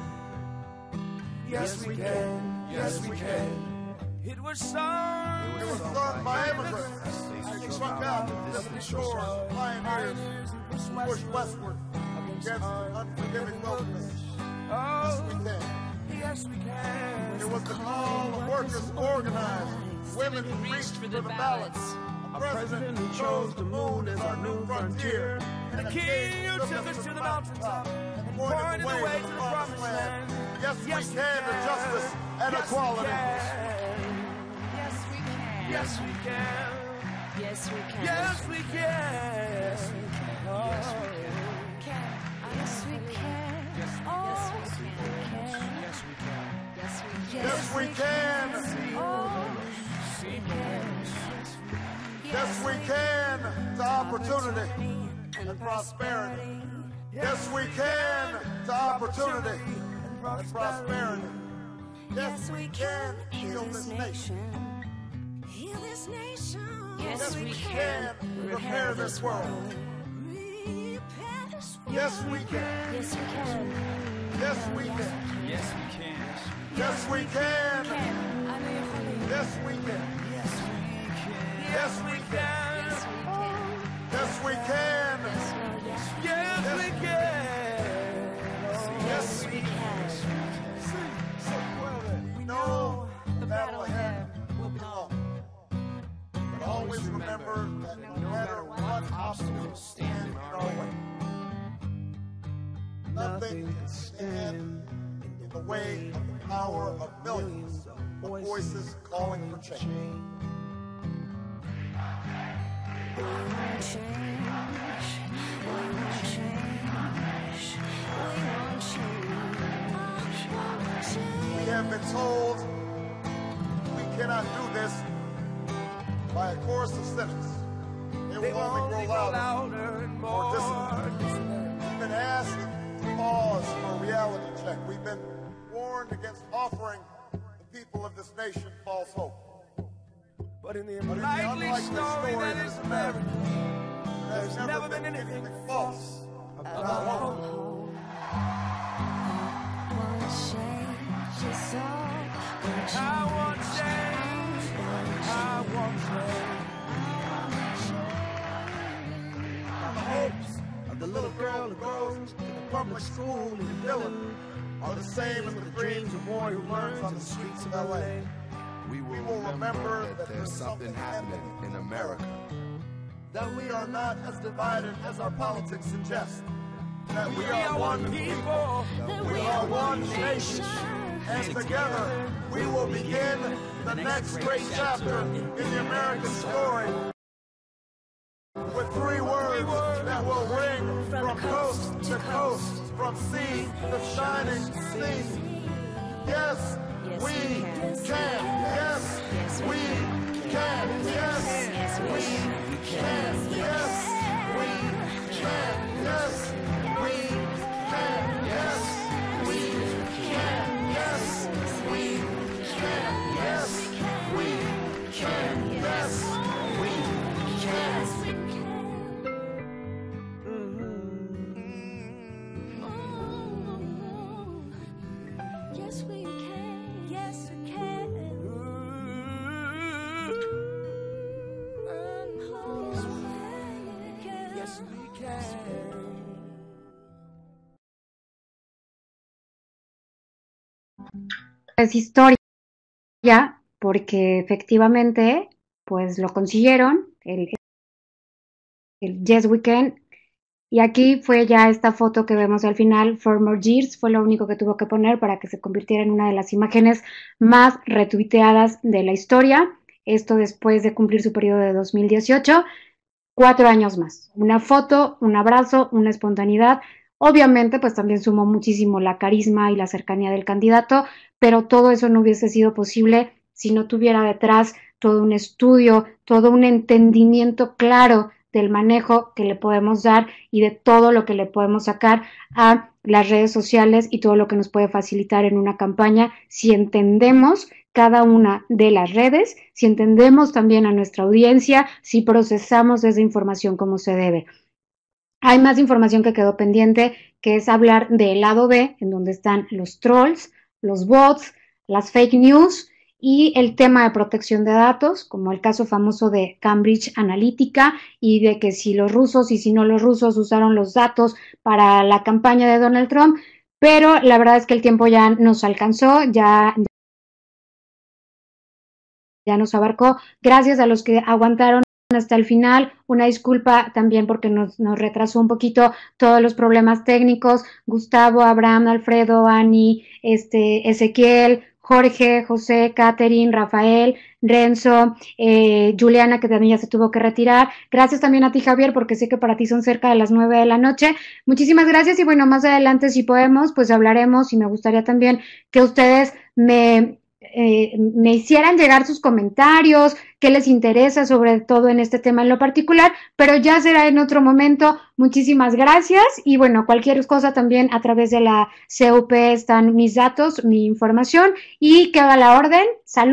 Yes, we can. Yes, we can. It was sung. It was sung by immigrants. as They struck out the distant shores, pioneers, pushed westward against unforgiving wilderness yes, we can. Yes, we can. it was the call of workers organized, women who reached for the ballots. A president who chose the moon as our new frontier. And the king who took us to the mountaintop and pointed the way to the promised land. Yes, we can to justice and equality. Yes, we can. Yes, we can. Yes, we can. Yes, we can. Yes, we can. we can. Yes, we can to opportunity and prosperity. Yes, we can to opportunity and prosperity. Yes, we can heal this nation. Heal this nation. Yes, we can repair this world. Yes, we can. Yes, we can. Yes, we can. Yes, we can. Yes, we can. Yes, we can. Yes, we can. Yes, we can. Yes, we can. Yes, we can. Yes we can. Yes We can. know we battle ahead will be long. But always remember that no matter what obstacles stand in our way, nothing can stand the way of the power of millions of voices calling for change. We have been told we cannot do this by a chorus of citizens. It will only grow louder, and more We've been asked to pause for a reality check. We've been warned against offering the people of this nation false hope. But in the, but in the unlikely story, story that is there's, never been, been anything, anything false about hope. hope. The little girl who goes to the public school in are the same as the dreams of boy who learns on the streets of LA. We will, we will remember, that there's something happening in America. That we are not as divided as our politics suggest. That we, we are, are one people. That we are one nation. And together we will begin the next great chapter in the American story with three words that will ring from coast to coast from sea to shining sea. Yes, we can. Yes, we can. Yes, we can. historia historia, porque efectivamente, pues lo consiguieron, el, el Yes Weekend. Y aquí fue ya esta foto que vemos al final, For More Years, fue lo único que tuvo que poner para que se convirtiera en una de las imágenes más retuiteadas de la historia. Esto después de cumplir su periodo de 2018, cuatro años más. Una foto, un abrazo, una espontaneidad, Obviamente, pues también sumó muchísimo la carisma y la cercanía del candidato, pero todo eso no hubiese sido posible si no tuviera detrás todo un estudio, todo un entendimiento claro del manejo que le podemos dar y de todo lo que le podemos sacar a las redes sociales y todo lo que nos puede facilitar en una campaña si entendemos cada una de las redes, si entendemos también a nuestra audiencia, si procesamos esa información como se debe. Hay más información que quedó pendiente, que es hablar del lado B, en donde están los trolls, los bots, las fake news y el tema de protección de datos, como el caso famoso de Cambridge Analytica y de que si los rusos y si no los rusos usaron los datos para la campaña de Donald Trump, pero la verdad es que el tiempo ya nos alcanzó, ya ya nos abarcó. Gracias a los que aguantaron hasta el final. Una disculpa también porque nos, retrasó un poquito todos los problemas técnicos. Gustavo, Abraham, Alfredo, Ani, este, Ezequiel, Jorge, José, Catherine, Rafael, Renzo, eh, Juliana, que también ya se tuvo que retirar. Gracias también a ti, Javier, porque sé que para ti son cerca de las nueve de la noche. Muchísimas gracias y bueno, más adelante si podemos, pues hablaremos y me gustaría también que ustedes me eh, me hicieran llegar sus comentarios, qué les interesa sobre todo en este tema en lo particular, pero ya será en otro momento. Muchísimas gracias y bueno, cualquier cosa también a través de la CUP están mis datos, mi información y queda la orden. Salud.